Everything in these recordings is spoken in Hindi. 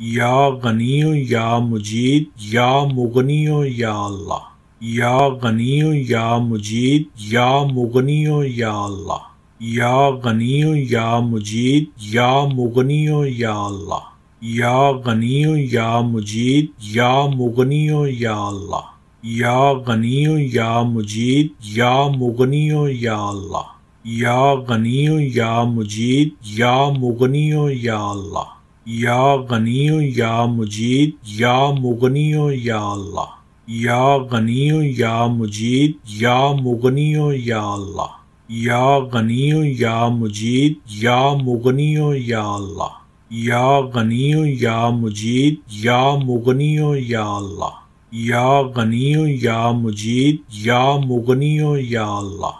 या गनी या मुजीद या मुगनी या अल्लाह या गनी या मुजीद या मुगनी या अल्लाह या गनी या मुजीद या मुगनी या अल्लाह या गनी या मुजीद या मुगनी या अल्लाह या गनी या मुजीद या मुगनी या अल्लाह या गनी या मुजीद या मुगनी या अल्लाह या गनी या मुजीद या मुगनी या अल्लाह या गनी या मुजीद या मुगनी या अल्लाह या गनी या मुजीद या मुगनी या अल्लाह या गनी या मुजीद या मुगनी या अल्लाह या गनी या मुजीद या मुगनी या अल्लाह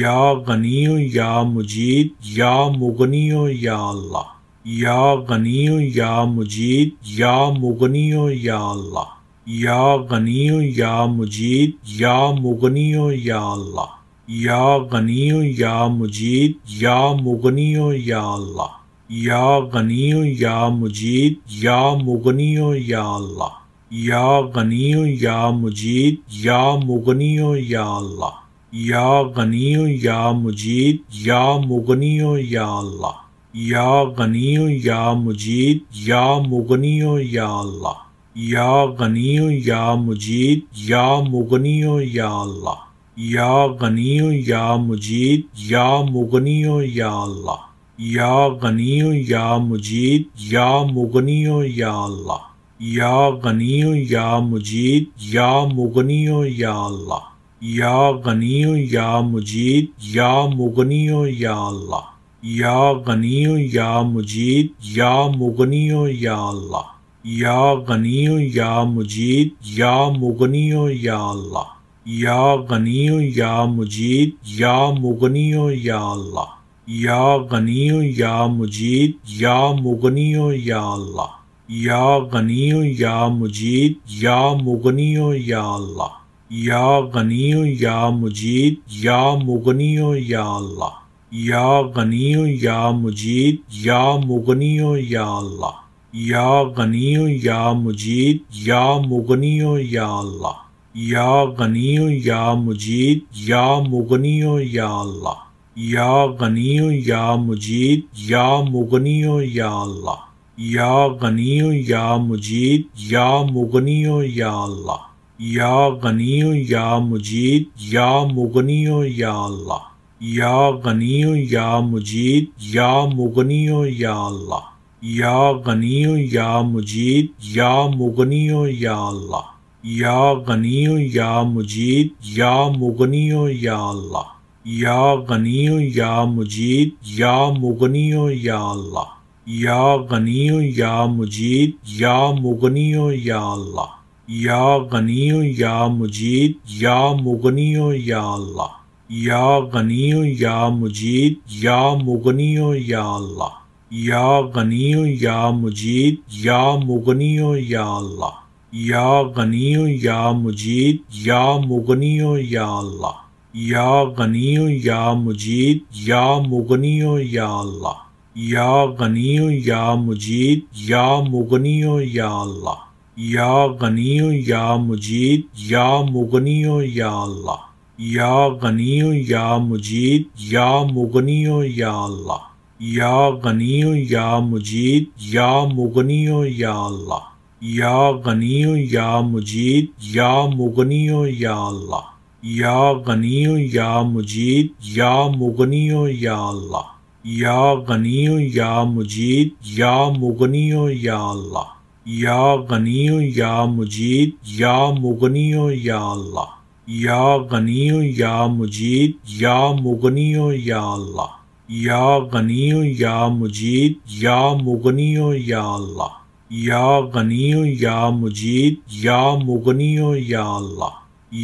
या गनी या मुजीद या मुगनी या अल्लाह या गनी या मुजीद या मुगनी या अल्लाह या गनी या मुजीद या मुगनी या अल्लाह या गनी या मुजीद या मुगनी या अल्लाह या गनी या मुजीद या मुगनी या अल्लाह या गनी या मुजीद या मुगनी या अल्लाह या गनी या मुजीद या मुगनी या अल्लाह या गनी या मुजीद या मुगनी या अल्लाह या गनी या मुजीद या मुगनी या अल्लाह या गनी या मुजीद या मुगनी या अल्लाह या गनी या मुजीद या मुगनी या अल्लाह या गनी या मुजीद या मुगनी या अल्लाह या गनी या मुजीद या मुगनी या अल्लाह या गनी या मुजीद या मुगनी या अल्लाह या गनी या मुजीद या मुगनी या अल्लाह या गनी या मुजीद या मुगनी या अल्लाह या गनी या मुजीद या मुगनी या अल्लाह या गनी या मुजीद या मुगनी या अल्लाह या गनी या मुजीद या मुगनी या अल्लाह या गनी या मुजीद या मुगनी या अल्लाह या गनी या मुजीद या मुगनी या अल्लाह या गनी या मुजीद या मुगनी या अल्लाह या गनी या मुजीद या मुगनी या अल्लाह या गनी या मुजीद या मुगनी या अल्लाह या गनी या मुजीद या मुगनी या अल्लाह या गनी या मुजीद या मुगनी या अल्लाह या गनी या मुजीद या मुगनी या अल्लाह या गनी या मुजीद या मुगनी या अल्लाह या गनी या मुजीद या मुगनी या अल्लाह या गनी या मुजीद या मुगनी या अल्लाह या गनी या मुजीद या मुगनी या अल्लाह या गनी या मुजीद या मुगनी या अल्लाह या गनी या मुजीद या मुगनी या अल्लाह या गनी या मुजीद या मुगनी या अल्लाह या गनी या मुजीद या मुगनी या अल्लाह या गनी या मुजीद या मुगनी या अल्लाह या गनी या मुजीद या मुगनी या अल्लाह या गनी या मुजीद या मुगनी या अल्लाह या गनी या मुजीद या मुगनी या अल्लाह या गनी या मुजीद या मुगनी या अल्लाह या गनी या मुजीद या मुगनी या अल्लाह या गनी या मुजीद या मुगनी या अल्लाह या गनी या मुजीद या मुगनी या अल्लाह या गनी या मुजीद या मुगनी या अल्लाह या गनी या मुजीद या मुगनी या अल्लाह या गनी या मुजीद या मुगनी या अल्लाह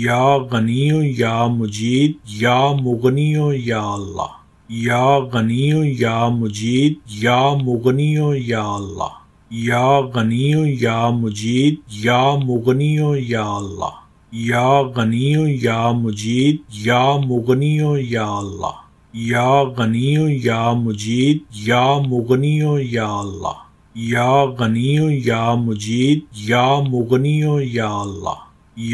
या गनी या मुजीद या मुगनी या अल्लाह या गनी या मुजीद या मुगनी या अल्लाह या गनी या मुजीद या मुगनी या अल्लाह या गनी या मुजीद या मुगनी या अल्लाह या गनी या मुजीद या मुगनी या अल्लाह या गनी या मुजीद या मुगनी या अल्लाह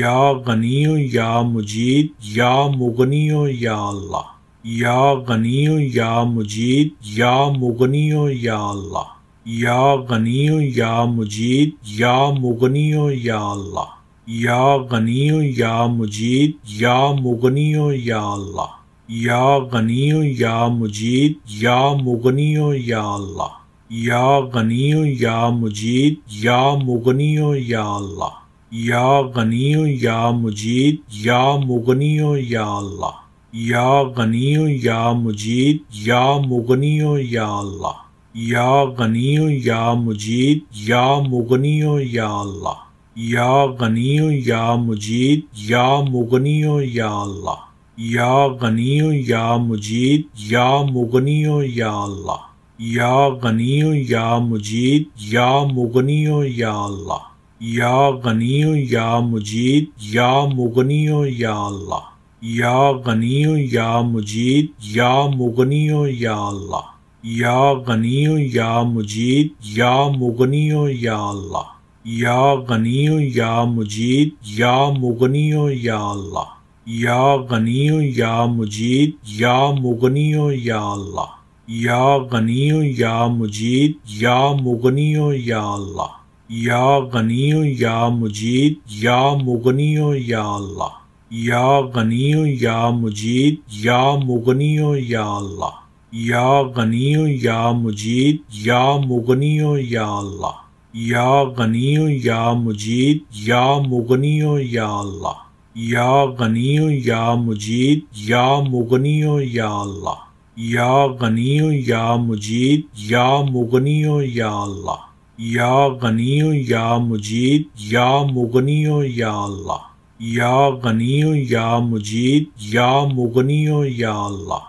या गनी या मुजीद या मुगनी या अल्लाह या गनी या मुजीद या मुगनी या अल्लाह या गनी या मुजीद या मुगनी या अल्लाह या गनी या मुजीद या मुगनी या अल्लाह या गनी या मुजीद या मुगनी या अल्लाह या गनी या मुजीद या मुगनियो या अल्लाह या गनी या मुजीद या मुगनियो या अल्लाह या गनी या मुजीद या मुगनियो या अल्लाह या गनी या मुजीद या मुगनियो या अल्लाह या गनी या मुजीद या मुगनी या अल्लाह या गनी या मुजीद या मुगनी या अल्लाह या गनी या मुजीद या मुगनी या अल्लाह या गनी या मुजीद या मुगनी या अल्लाह या गनी या मुजीद या मुगनी या अल्लाह या गनी या मुजीद या मुगनी या अल्लाह या गनी या मुजीद या मुगनी या अल्लाह या गनी या मुजीद या मुगनी या अल्लाह या गनी या मुजीद या मुगनी या अल्लाह या गनी या मुजीद या मुगनी या अल्लाह या गनी या मुजीद या मुगनी या अल्लाह या गनी या मुजीद या मुगनी या अल्लाह या गनी या मुजीद या मुगनी या अल्लाह या गनी या मुजीद या मुगनी या अल्लाह या गनी या मुजीद या मुगनी या अल्लाह या गनी या मुजीद या मुगनी या अल्लाह या गनी या मुजीद या मुगनी या अल्लाह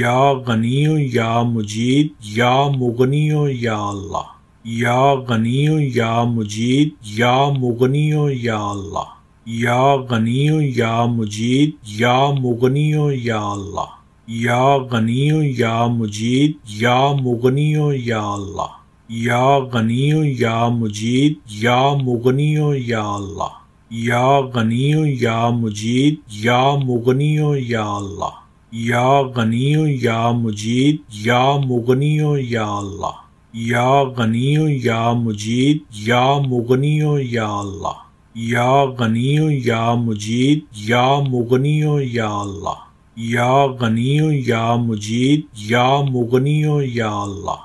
या गनी या मुजीद या मुगनी या अल्लाह या गनी या मुजीद या मुगनी या अल्लाह या गनी या मुजीद या मुगनी या अल्लाह या गनी या मुजीद या मुगनी या अल्लाह या गनी या मुजीद या मुगनी या अल्लाह या गनी या मुजीद या मुगनी या अल्लाह या गनी या मुजीद या मुगनी या अल्लाह या गनी या मुजीद या मुगनी या अल्लाह या गनी या मुजीद या मुगनी या अल्लाह या गनी या मुजीद या मुगनी या अल्लाह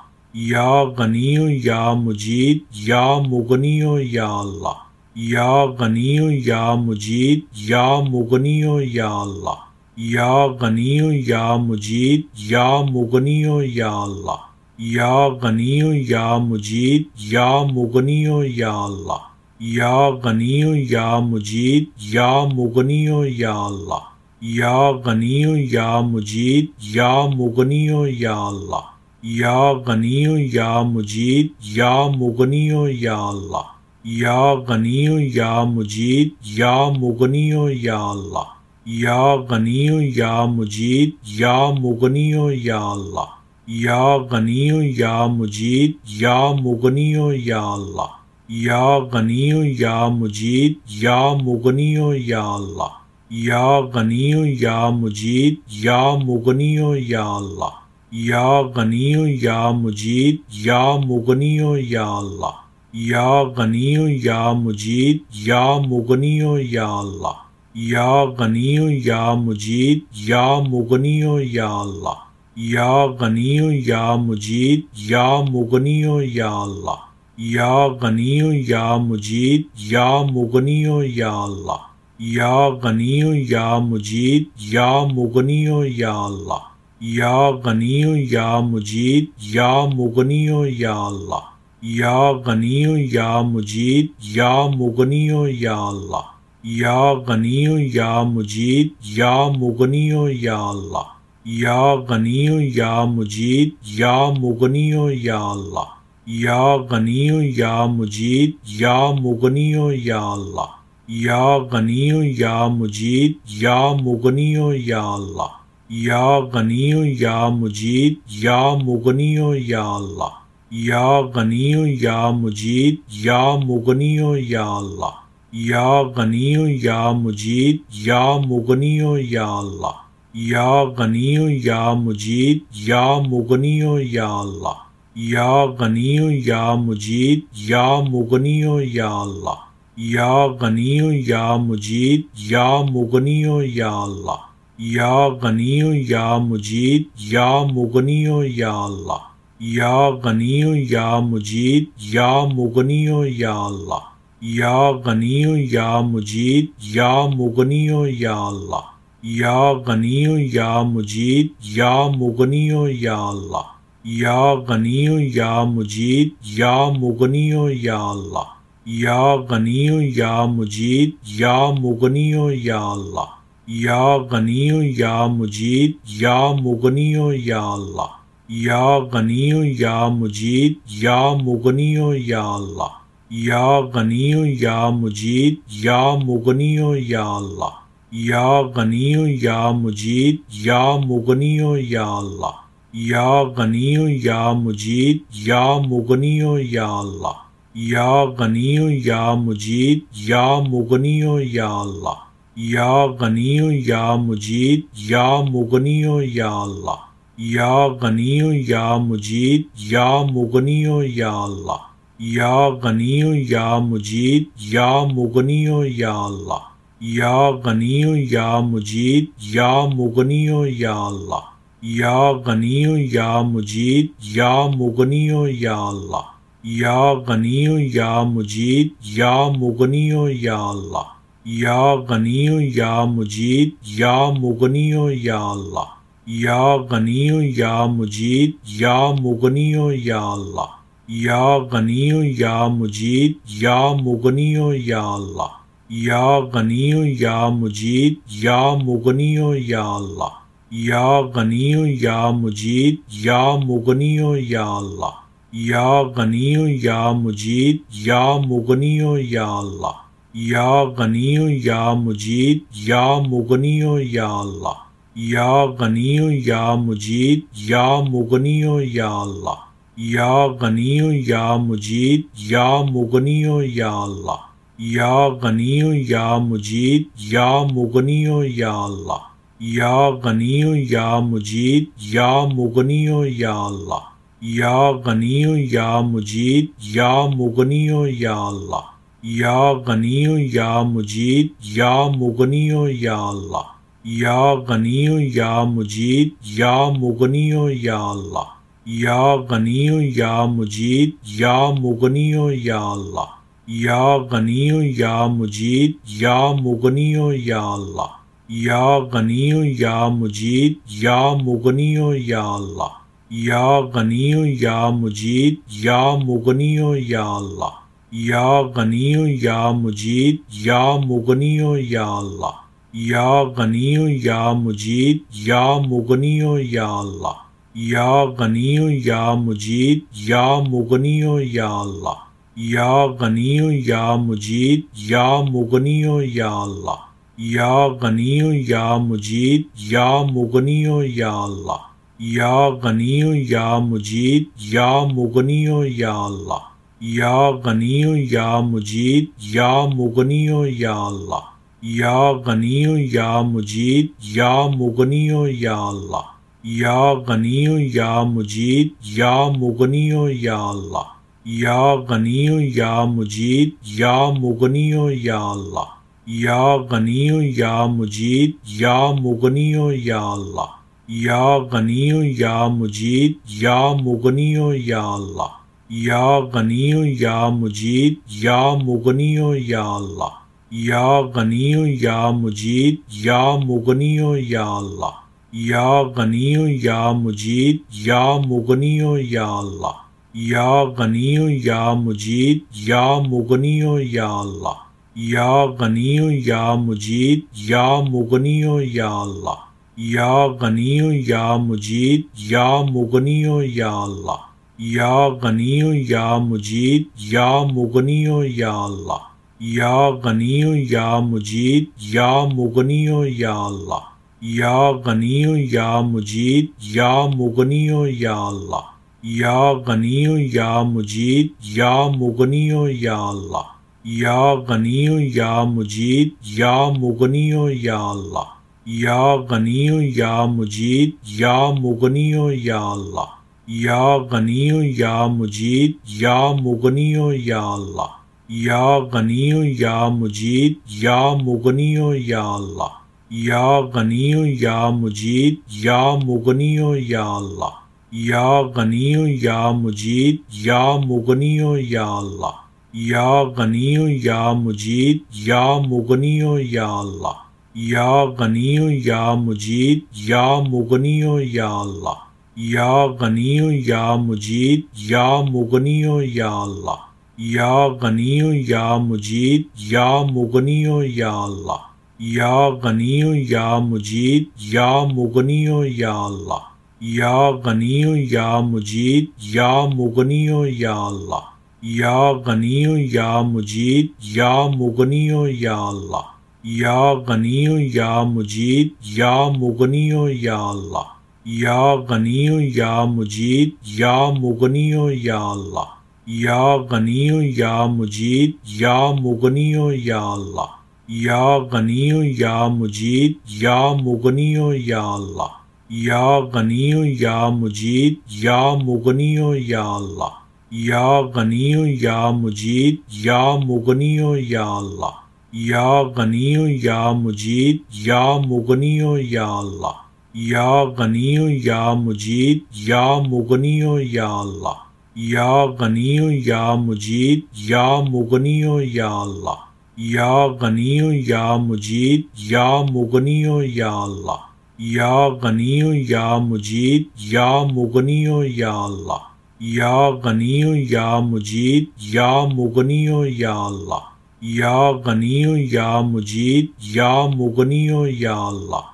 या गनी या मुजीद या मुगनी या अल्लाह या गनी या मुजीद या मुगनी या अल्लाह या गनी या मुजीद या मुगनी या अल्लाह या गनी या मुजीद या मुगनी या अल्लाह या गनी या मुजीद या मुगनी या अल्लाह या गनी या मुजीद या मुगनी या अल्लाह या गनी या मुजीद या मुगनी या अल्लाह या गनी या मुजीद या मुगनी या अल्लाह या गनी या मुजीद या मुगनी या अल्लाह या गनी या मुजीद या मुगनी या अल्लाह या गनी या मुजीद या मुगनी या अल्लाह या गनी या मुजीद या मुगनी या अल्लाह या गनी या मुजीद या मुगनी या अल्लाह या गनी या मुजीद या मुगनी या अल्लाह या गनी या मुजीद या मुगनी या अल्लाह या गनी या मुजीद या मुगनी या अल्लाह या गनी या मुजीद या मुगनी या अल्लाह या गनी या मुजीद या मुगनी या अल्लाह या गनी या मुजीद या मुगनी या अल्लाह या गनी या मुजीद या मुगनी या अल्लाह या गनी या मुजीद या मुगनी या अल्लाह या गनी या मुजीद या मुगनी या अल्लाह या गनी या मुजीद या मुगनी या अल्लाह या गनी या मुजीद या मुगनी या अल्लाह या गनी या मुजीद या मुगनी या अल्लाह या गनी या मुजीद या मुगनी या अल्लाह या गनी या मुजीद या मुगनी या अल्लाह या गनी या मुजीद या मुगनी या अल्लाह या गनी या मुजीद या मुगनी या अल्लाह या गनी या मुजीद या मुगनी या अल्लाह या गनी या मुजीद या मुगनी या अल्लाह या गनी या मुजीद या मुगनी या अल्लाह या गनी या मुजीद या मुगनी या अल्लाह या गनियो या मुजीद या मुगनी या अल्लाह या गनियो या मुजीद या मुगनी या अल्लाह या गनियो या मुजीद या मुगनियो या अल्लाह या गनियो या मुजीद या मुगनियो या अल्लाह या गनियो या मुजीद या मुगनियो या अल्लाह या गनियो या मुजीद या मुगनियो या अल्लाह या गनियो या मुजीद या मुगनी या अल्लाह या गनियो या मुजीद या मुगनी या अल्लाह या गनियो या मुजीद या मुगनी या अल्लाह या गनियो या मुजीद या मुगनियो या अल्लाह या गनी या मुजीद या मुगनियो या अल्लाह या गनियो या मुजीद या मुगनियो या अल्लाह या गनी या मुजीद या मुगनी या अल्लाह या गनी या मुजीद या मुगनी या अल्लाह या गनी या मुजीद या मुगनी या अल्लाह या गनी या मुजीद या मुगनी या अल्लाह या गनी या मुजीद या मुगनी या अल्लाह या गनी या मुजीद या मुगनी या अल्लाह या गनी या मुजीद या मुगनी या अल्लाह या गनी या मुजीद या मुगनी या अल्लाह या गनी या मुजीद या मुगनी या अल्लाह या गनी या मुजीद या मुगनी या अल्लाह या गनी या मुजीद या मुगनी या अल्लाह या गनी या मुजीद या मुगनी या अल्लाह या गनी या मुजीद या मुगनी या अल्लाह या गनी या मुजीद या मुगनी या अल्लाह या गनी या मुजीद या मुगनी या अल्लाह या गनी या मुजीद या मुगनी या अल्लाह या गनी या मुजीद या मुगनी या अल्लाह या गनी या मुजीद या मुगनी या अल्लाह या गनी या मुजीद या मुगनी या अल्लाह या गनी या मुजीद या मुगनी या अल्लाह या गनी या मुजीद या मुगनी या अल्लाह या गनी या मुजीद या मुगनी या अल्लाह या गनी या मुजीद या मुगनी या अल्लाह या गनी या मुजीद या मुगनी या अल्लाह या गनी या मुजीद या मुगनी या अल्लाह या गनी या मुजीद या मुगनी या अल्लाह या गनी या मुजीद या मुगनी या अल्लाह या गनी या मुजीद या मुगनी या अल्लाह या गनी या मुजीद या मुगनी या अल्लाह या गनी या मुजीद या मुगनी या अल्लाह या गनी या मुजीद या मुगनी या अल्लाह या गनी या मुजीद या मुगनी या अल्लाह या गनी या मुजीद या मुगनी या अल्लाह या गनी या मुजीद या मुगनी या अल्लाह या गनी या मुजीद या मुगनी या अल्लाह या गनी या मुजीद या मुगनी या अल्लाह या गनी या मुजीद या मुगनी या अल्लाह या गनी या मुजीद या मुगनी या अल्लाह या गनी या मुजीद या मुगनी या अल्लाह या गनी या मुजीद या मुगनी या अल्लाह या गनी या मुजीद या मुगनी या अल्लाह या गनी या मुजीद या मुगनी या अल्लाह या गनी या मुजीद या मुगनी या अल्लाह या गनी या मुजीद या मुगनी या अल्लाह या गनी या मुजीद या मुगनी या अल्लाह या गनी या मुजीद या मुगनी या अल्लाह या गनी या मुजीद या मुगनी या अल्लाह या गनी या मुजीद या मुगनी या अल्लाह या गनी या मुजीद या मुगनी या अल्लाह या गनी या मुजीद या मुगनी या अल्लाह या गनी या मुजीद या मुगनी या अल्लाह या गनी या मुजीद या मुगनी या अल्लाह या गनी या मुजीद या मुगनी या अल्लाह या गनी या मुजीद या मुगनी या अल्लाह या गनी या मुजीद या मुगनी या अल्लाह या गनी या मुजीद या मुगनी या अल्लाह या गनी या मुजीद या मुगनी या अल्लाह या गनी या मुजीद या मुगनी या अल्लाह या गनी या मुजीद या मुगनी या अल्लाह या गनी या मुजीद या मुगनी या अल्लाह या गनी या मुजीद या मुगनी या अल्लाह या गनी या मुजीद या मुगनी या अल्लाह या गनी या मुजीद या मुगनी या अल्लाह या गनी या मुजीद या मुगनी या अल्लाह या गनी या मुजीद या मुगनी या अल्लाह या गनी या मुजीद या मुगनी या अल्लाह या गनी या मुजीद या मुगनी या अल्लाह या गनी या मुजीद या मुगनी या अल्लाह या गनी या मुजीद या मुगनी या अल्लाह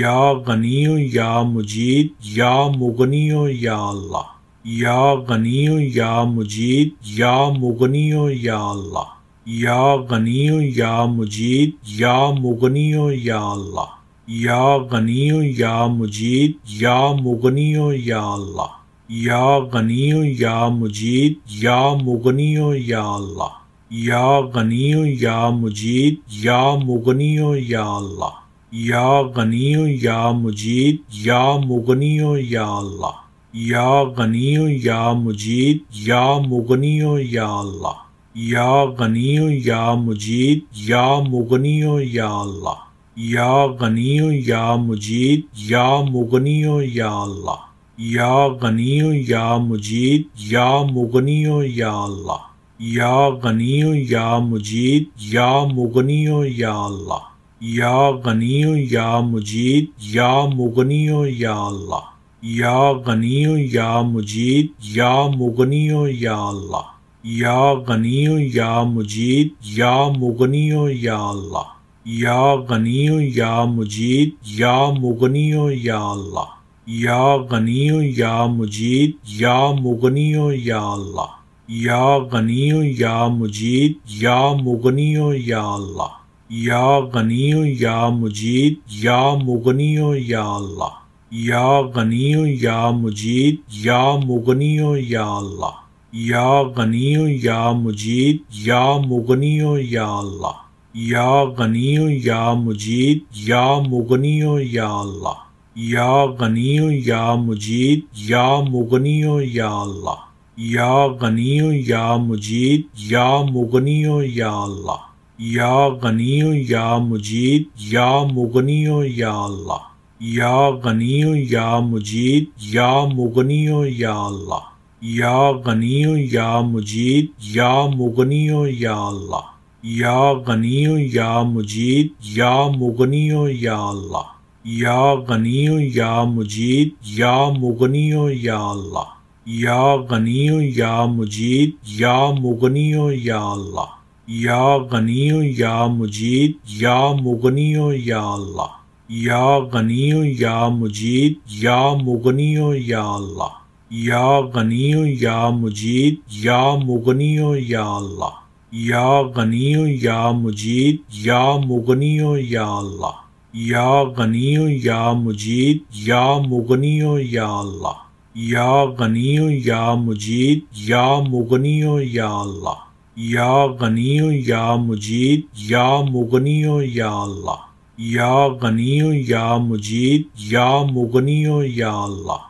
या गनी या मुजीद या मुगनी या अल्लाह या गनी या मुजीद या मुगनी या अल्लाह या गनी या मुजीद या मुगनी या अल्लाह या गनी या मुजीद या मुगनी या अल्लाह या गनी या मुजीद या मुगनी या अल्लाह या गनी या मुजीद या मुगनी या अल्लाह या गनी या मुजीद या मुगनी या अल्लाह या गनी या मुजीद या मुगनी या अल्लाह या गनी या मुजीद या मुगनी या अल्लाह या गनी या मुजीद या मुगनी या अल्लाह या गनी या मुजीद या मुगनी या अल्लाह या गनी या मुजीद या मुगनी या अल्लाह या गनी या मुजीद या मुगनी या अल्लाह या गनी या मुजीद या मुगनी या अल्लाह या गनी या मुजीद या मुगनी या अल्लाह या गनी या मुजीद या मुगनी या अल्लाह या गनी या मुजीद या मुगनियो या अल्लाह या गनी या मुजीद या मुगनियो या अल्लाह या गनी या मुजीद या मुगनियो या अल्लाह या गनी या मुजीद या मुगनियो या अल्लाह या गनी या मुजीद या मुगनियो या अल्लाह या गनी या मुजीद या मुगनी या अल्लाह या गनी या मुजीद या मुगनी या अल्लाह या गनी या मुजीद या मुगनी या अल्लाह या गनी या मुजीद या मुगनी या अल्लाह या गनी या मुजीद या मुगनी या अल्लाह या गनी या मुजीद या मुगनी या अल्लाह या गनी या मुजीद या मुगनी या अल्लाह या गनी या मुजीद या मुगनी या अल्लाह या गनी या मुजीद या मुगनी या अल्लाह या गनी या मुजीद या मुगनी या अल्लाह या गनी या मुजीद या मुगनी या अल्लाह या गनी या मुजीद या मुगनी या अल्लाह या गनी या मुजीद या मुगनी या अल्लाह या गनी या मुजीद या मुगनी या अल्लाह या गनी या मुजीद या मुगनी या अल्लाह या गनी या मुजीद या मुगनी या अल्लाह या गनी या मुजीद या मुगनी या अल्लाह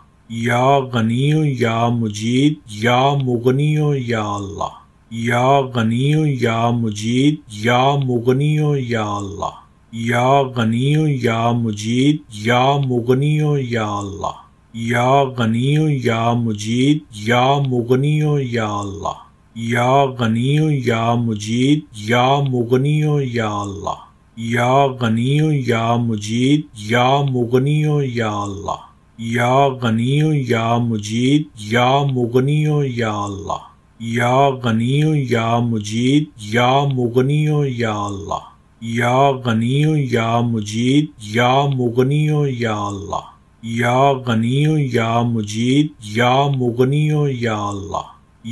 या गनी या मुजीद या मुगनी या अल्लाह या गनी या मुजीद या मुगनी या अल्लाह या गनी या मुजीद या मुगनी या अल्लाह या गनी या मुजीद या मुगनी या अल्लाह या गनी या मुजीद या मुगनी या अल्लाह या गनी या मुजीद या मुगनी या अल्लाह या गनी या मुजीद या मुगनी या अल्लाह या गनी या मुजीद या मुगनी या अल्लाह या गनी या मुजीद या मुगनी या अल्लाह या गनी या मुजीद या मुगनी या अल्लाह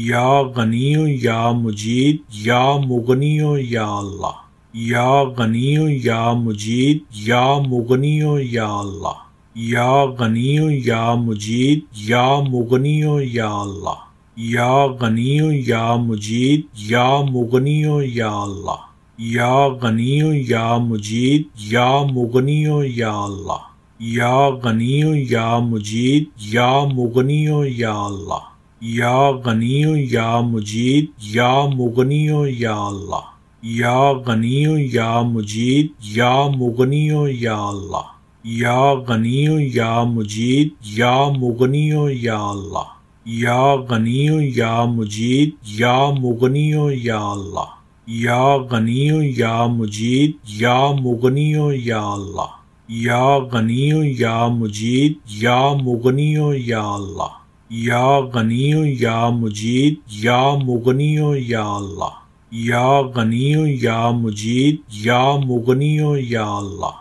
या गनी या मुजीद या मुगनी या अल्लाह या गनी या मुजीद या मुगनी या अल्लाह या गनी या मुजीद या मुगनी या अल्लाह या गनी या मुजीद या मुगनी या अल्लाह या गनी या मुजीद या मुगनी या अल्लाह या गनी या मुजीद या मुगनी या अल्लाह या गनी या मुजीद या मुगनी या अल्लाह या गनी या मुजीद या मुगनी या अल्लाह या गनी या मुजीद या मुगनी या अल्लाह या गनी या मुजीद या मुगनी या अल्लाह या गनी या मुजीद या मुगनी या अल्लाह या गनी या मुजीद या मुगनी या अल्लाह या गनी या मुजीद या मुगनी या अल्लाह या गनी या मुजीद या मुगनी या अल्लाह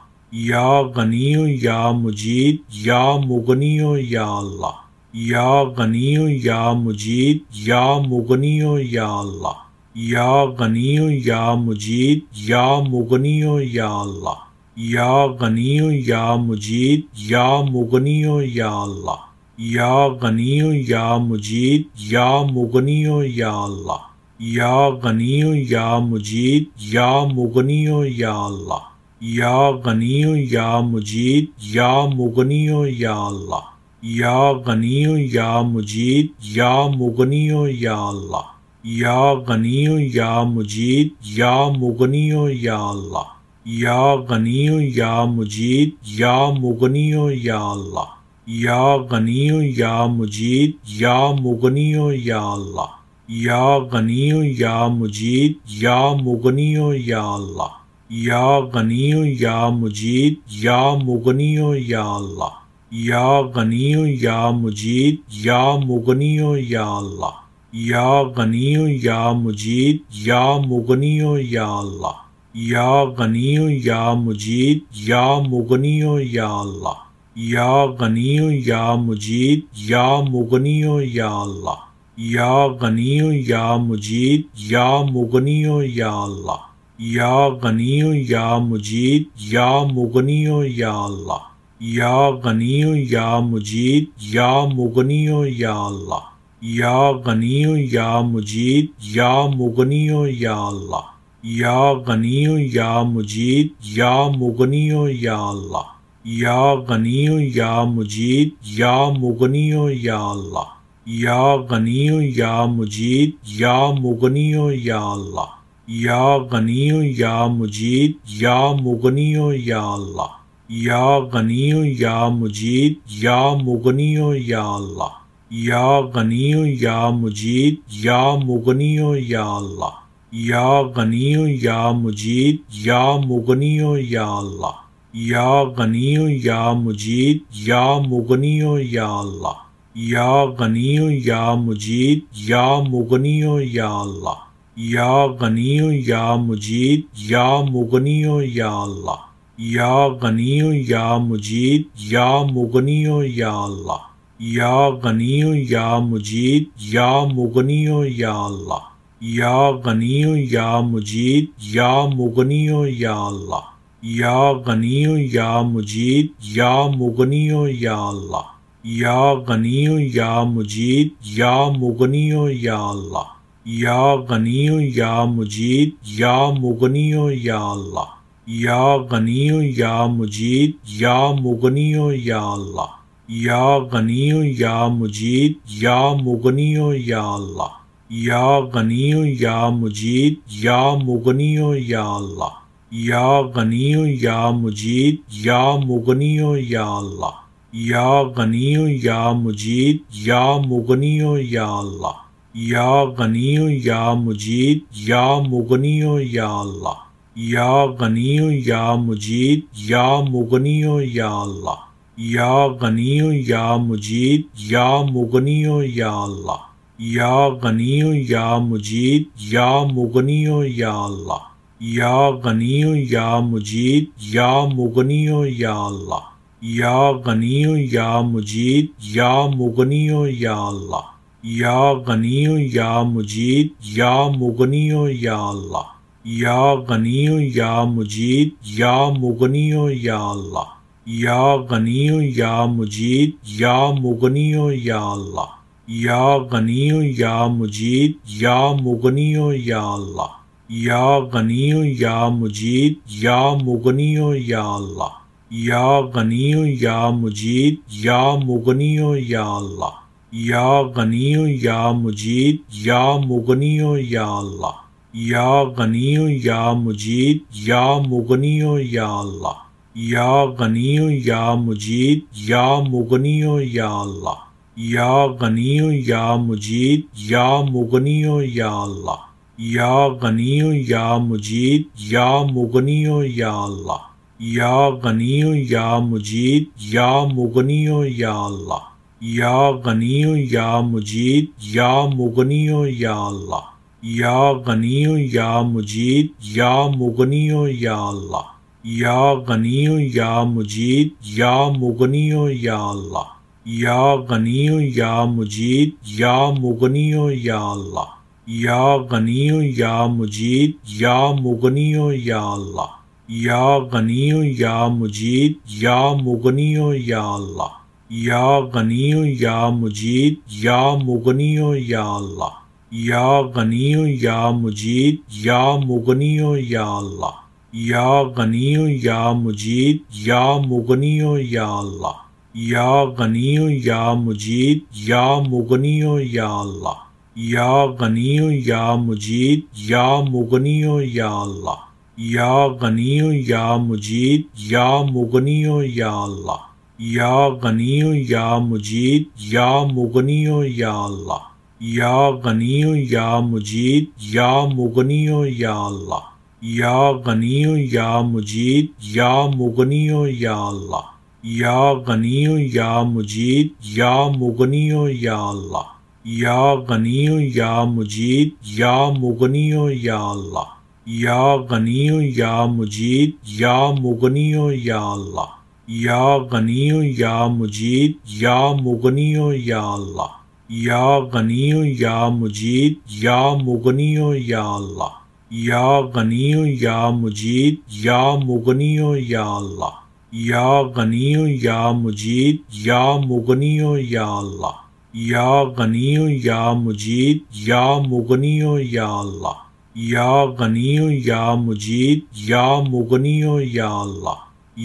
या गनी या मुजीद या मुगनी या अल्लाह या गनी या मुजीद या मुगनी या अल्लाह या गनी या मुजीद या मुगनी या अल्लाह या गनी या मुजीद या मुगनी या अल्लाह या गनी या मुजीद या मुगनी या अल्लाह या गनी या मुजीद या मुगनी या अल्लाह या गनी या मुजीद या मुगनी या अल्लाह या गनियो या मुजीद या मुगनी या अल्लाह या गनियो या मुजीद या मुगनी या अल्लाह या गनियो या मुजीद या मुगनियो या अल्लाह या गनियो या मुजीद या मुगनियो या अल्लाह या गनियो या मुजीद या मुगनियो या अल्लाह या गनियो या मुजीद या मुगनियो या अल्लाह या गनी या मुजीद या मुगनी या अल्लाह या गनियो या मुजीद या मुगनियो या अल्लाह या गनियो या मुजीद या मुगनियो या अल्लाह या गनियो या मुजीद या मुगनियो या अल्लाह या गनियो या मुजीद या मुगनियो या अल्लाह या गनियो या मुजीद या मुगनियो या अल्लाह या गनी या मुजीद या मुगनी या अल्लाह या गनी या मुजीद या मुगनी या अल्लाह या गनी या मुजीद या मुगनी या अल्लाह या गनी या मुजीद या मुगनी या अल्लाह या गनी या मुजीद या मुगनी या अल्लाह या गनी या मुजीद या मुगनी या अल्लाह या गनी या मुजीद या मुगनी या अल्लाह या गनी या मुजीद या मुगनी या अल्लाह या गनी या मुजीद या मुगनी या अल्लाह या गनी या मुजीद या मुगनी या अल्लाह या गनी या मुजीद या मुगनी या अल्लाह या गनी या मुजीद या मुगनी या अल्लाह या गनी या मुजीद या मुगनी या अल्लाह या गनी या मुजीद या मुगनी या अल्लाह या गनी या मुजीद या मुगनी या अल्लाह या गनी या मुजीद या मुगनी या अल्लाह या गनी या मुजीद या मुगनी या अल्लाह या गनी या मुजीद या मुगनी या अल्लाह या गनी या मुजीद या मुगनी या अल्लाह या गनी या मुजीद या मुगनी या अल्लाह या गनी या मुजीद या मुगनी या अल्लाह या गनी या मुजीद या मुगनी या अल्लाह या गनी या मुजीद या मुगनी या अल्लाह या गनी या मुजीद या मुगनी या अल्लाह या गनी या मुजीद या मुगनी या अल्लाह या गनी या मुजीद या मुगनी या अल्लाह या गनी या मुजीद या मुगनी या अल्लाह या गनी या मुजीद या मुगनी या अल्लाह या गनी या मुजीद या मुगनी या अल्लाह या गनी या मुजीद या मुगनी या अल्लाह या गनी या मुजीद या मुगनी या अल्लाह या गनी या मुजीद या मुगनी या अल्लाह या गनी या मुजीद या मुगनी या अल्लाह या गनी या मुजीद या मुगनी या अल्लाह या गनी या मुजीद या मुगनी या अल्लाह या गनी या मुजीद या मुगनी या अल्लाह या गनी या मुजीद या मुगनी या अल्लाह या गनी या मुजीद या मुगनी या अल्लाह या गनी या मुजीद या मुगनी या अल्लाह या गनी या मुजीद या मुगनी या अल्लाह या गनी या मुजीद या मुगनी या अल्लाह या गनी या मुजीद या मुगनी या अल्लाह या गनी या मुजीद या मुगनी या अल्लाह या गनी या मुजीद या मुगनी या अल्लाह या गनी या मुजीद या मुगनियो या अल्लाह या गनी या मुजीद या मुगनियो या अल्लाह या गनी या मुजीद या मुगनियो या अल्लाह या गनी या मुजीद या मुगनियो या अल्लाह या गनी या मुजीद या मुगनी या अल्लाह या गनी या मुजीद या मुगनी या अल्लाह या गनी या मुजीद या मुगनी या अल्लाह या गनी या मुजीद या मुगनी या अल्लाह या गनी या मुजीद या मुगनी या अल्लाह या गनी या मुजीद या मुगनी या अल्लाह या गनी या मुजीद या मुगनी या अल्लाह या गनी या मुजीद या मुगनी या अल्लाह या गनी या मुजीद या मुगनी या अल्लाह या गनी या मुजीद या मुगनी या अल्लाह या गनी या मुजीद या मुगनी या अल्लाह या गनी या मुजीद या मुगनी या अल्लाह या गनी या मुजीद या मुगनी या अल्लाह या गनी या मुजीद या मुगनी या अल्लाह या गनी या मुजीद या मुगनी या अल्लाह या गनी या मुजीद या मुगनी या अल्लाह या गनी या मुजीद या मुगनी या अल्लाह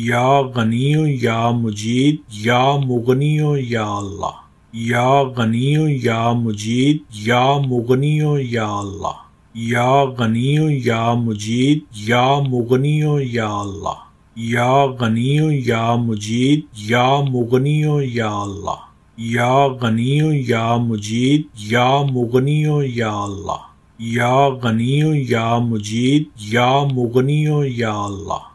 या गनी या मुजीद या मुगनी या अल्लाह या गनी या मुजीद या मुगनी या अल्लाह या गनी या मुजीद या मुगनी या अल्लाह या गनी या मुजीद या मुगनी या अल्लाह या गनी या मुजीद या मुगनी या अल्लाह या गनी या मुजीद या मुगनी या अल्लाह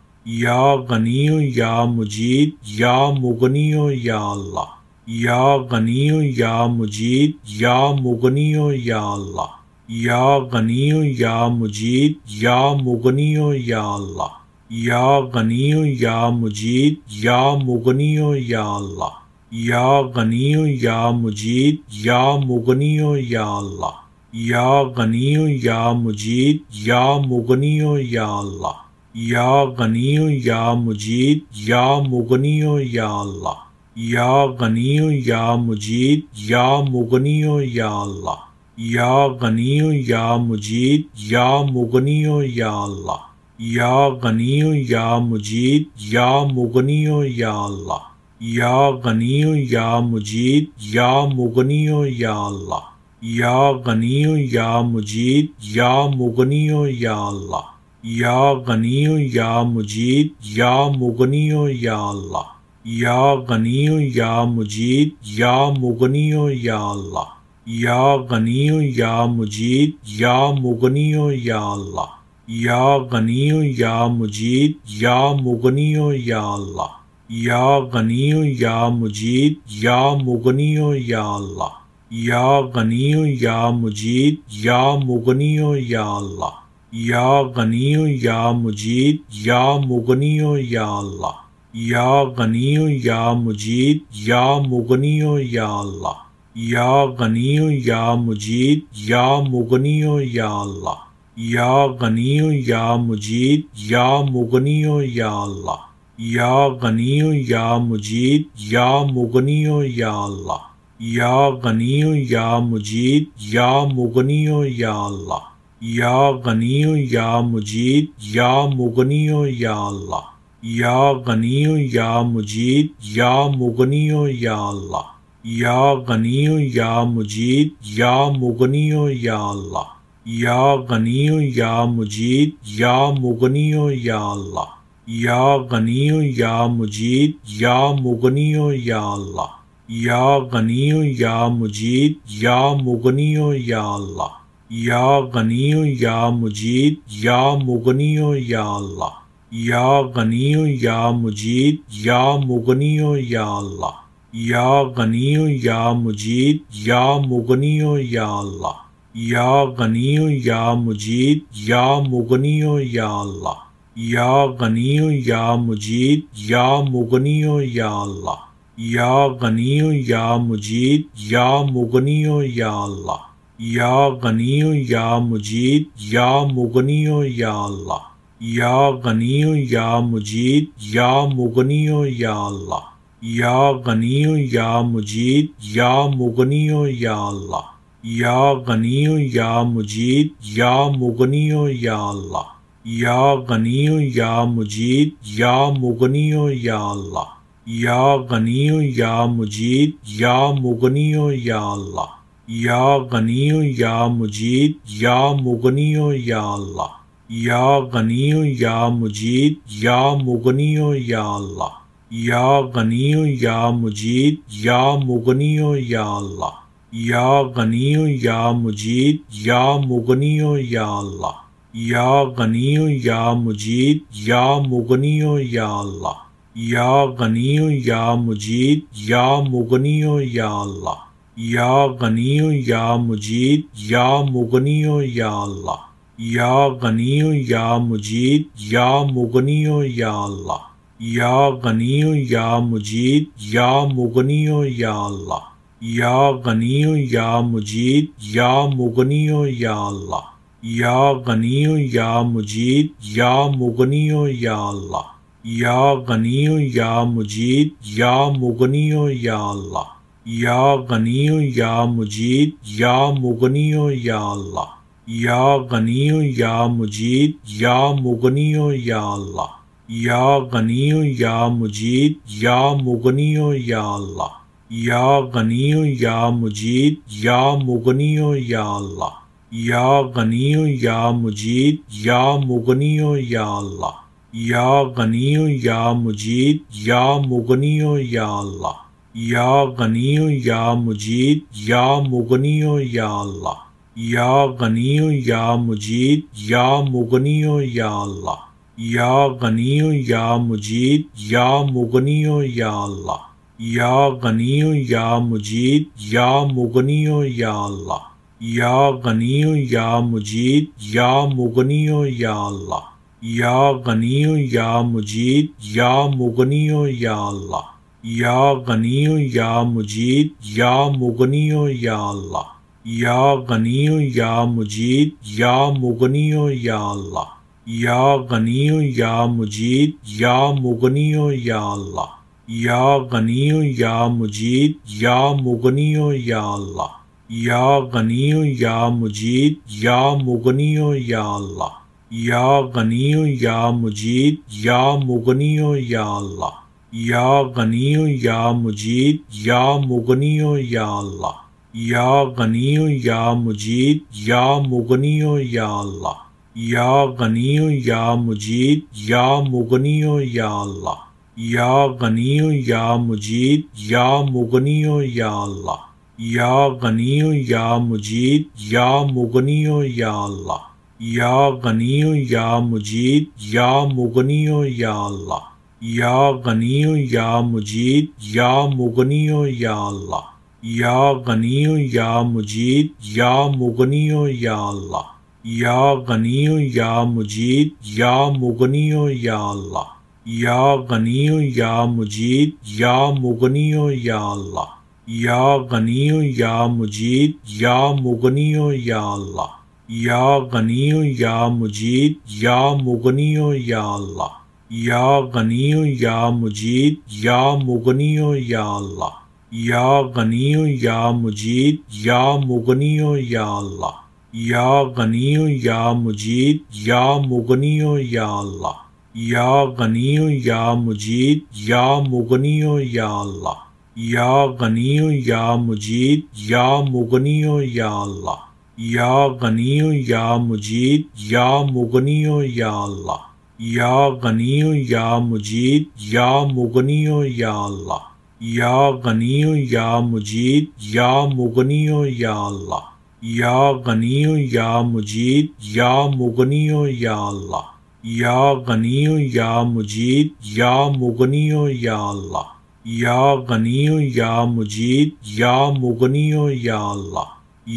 या गनी या मुजीद या मुगनी या अल्लाह या गनी या मुजीद या मुगनी या अल्लाह या गनी या मुजीद या मुगनी या अल्लाह या गनी या मुजीद या मुगनी या अल्लाह या गनी या मुजीद या मुगनी या अल्लाह या गनी या मुजीद या मुगनी या अल्लाह या गनी या मुजीद या मुगनी या अल्लाह या गनी या मुजीद या मुगनी या अल्लाह या गनी या मुजीद या मुगनी या अल्लाह या गनी या मुजीद या मुगनी या अल्लाह या गनी या मुजीद या मुगनी या अल्लाह या गनी या मुजीद या मुगनी या अल्लाह या गनी या मुजीद या मुगनी या अल्लाह या गनी या मुजीद या मुगनी या अल्लाह या गनी या मुजीद या मुगनी या अल्लाह या गनी या मुजीद या मुगनी या अल्लाह या गनी या मुजीद या मुगनी या अल्लाह या गनी या मुजीद या मुगनी या अल्लाह या गनी या मुजीद या मुगनी या अल्लाह या गनी या मुजीद या मुगनी या अल्लाह या गनी या मुजीद या मुगनी या अल्लाह या गनी या मुजीद या मुगनी या अल्लाह या गनी या मुजीद या मुगनी या अल्लाह या गनी या मुजीद या मुगनी या अल्लाह या गनी या मुजीद या मुगनी या अल्लाह या गनी या मुजीद या मुगनी या अल्लाह या गनी या मुजीद या मुगनी या अल्लाह या गनी या मुजीद या मुगनी या अल्लाह या गनी या मुजीद या मुगनी या अल्लाह या गनी या मुजीद या मुगनी या अल्लाह या गनी या मुजीद या मुगनी या अल्लाह या गनी या मुजीद या मुगनी या अल्लाह या गनी या मुजीद या मुगनी या अल्लाह या गनी या मुजीद या मुगनी या अल्लाह या गनी या मुजीद या मुगनी या अल्लाह या गनी या मुजीद या मुगनी या अल्लाह या गनी या मुजीद या मुगनी या अल्लाह या गनी या मुजीद या मुगनी या अल्लाह या गनी या मुजीद या मुगनी या अल्लाह या गनी या मुजीद या मुगनी या अल्लाह या गनी या मुजीद या मुगनी या अल्लाह या गनी या मुजीद या मुगनी या अल्लाह या गनी या मुजीद या मुगनी या अल्लाह या गनी या मुजीद या मुगनी या अल्लाह या गनी या मुजीद या मुगनी या अल्लाह या गनी या मुजीद या मुगनी या अल्लाह या गनी या मुजीद या मुगनी या अल्लाह या गनी या मुजीद या मुगनी या अल्लाह या गनी या मुजीद या मुगनी या अल्लाह या गनी या मुजीद या मुगनी या अल्लाह या गनी या मुजीद या मुगनी या अल्लाह या गनी या मुजीद या मुगनी या अल्लाह या गनी या मुजीद या मुगनी या अल्लाह या गनी या मुजीद या मुगनी या अल्लाह या गनी या मुजीद या मुगनी या अल्लाह या गनी या मुजीद या मुगनी या अल्लाह या गनी या मुजीद या मुगनी या अल्लाह या गनी या मुजीद या मुगनी या अल्लाह या गनी या मुजीद या मुगनी या अल्लाह या गनी या मुजीद या मुगनी या अल्लाह या गनी या मुजीद या मुगनी या अल्लाह या गनी या मुजीद या मुगनी या अल्लाह या गनी या मुजीद या मुगनी या अल्लाह या गनी या मुजीद या मुगनी या अल्लाह या गनी या मुजीद या मुगनी या अल्लाह या गनी या मुजीद या मुगनी या अल्लाह या गनी या मुजीद या मुगनी या अल्लाह या गनी या मुजीद या मुगनी या अल्लाह या गनी या मुजीद या मुगनी या अल्लाह या गनी या मुजीद या मुगनी या अल्लाह या गनी या मुजीद या मुगनी या अल्लाह या गनी या मुजीद या मुगनी या अल्लाह या गनी या मुजीद या मुगनी या अल्लाह या गनी या मुजीद या मुगनी या अल्लाह या गनी या मुजीद या मुगनी या अल्लाह या गनी या मुजीद या मुगनी या अल्लाह या गनी या मुजीद या मुगनी या अल्लाह या गनी या मुजीद या मुगनी या अल्लाह या गनी या मुजीद या मुगनी या अल्लाह या गनी या मुजीद या मुगनी या अल्लाह या गनी या मुजीद या मुगनी या अल्लाह या गनी या मुजीद या मुगनी या अल्लाह या गनी या मुजीद या मुगनी या अल्लाह या गनी या मुजीद या मुगनी या अल्लाह या गनी या मुजीद या मुगनी या अल्लाह या गनी या मुजीद या मुगनी या अल्लाह या गनी या मुजीद या मुगनी या अल्लाह या गनी या मुजीद या मुगनी या अल्लाह या गनी या मुजीद या मुगनी या अल्लाह या गनी या मुजीद या मुगनी या अल्लाह या गनी या मुजीद या मुगनी या अल्लाह या गनी या मुजीद या मुगनी या अल्लाह या गनी या मुजीद या मुगनी या अल्लाह या गनी या मुजीद या मुगनी या अल्लाह या गनी या मुजीद या मुगनी या अल्लाह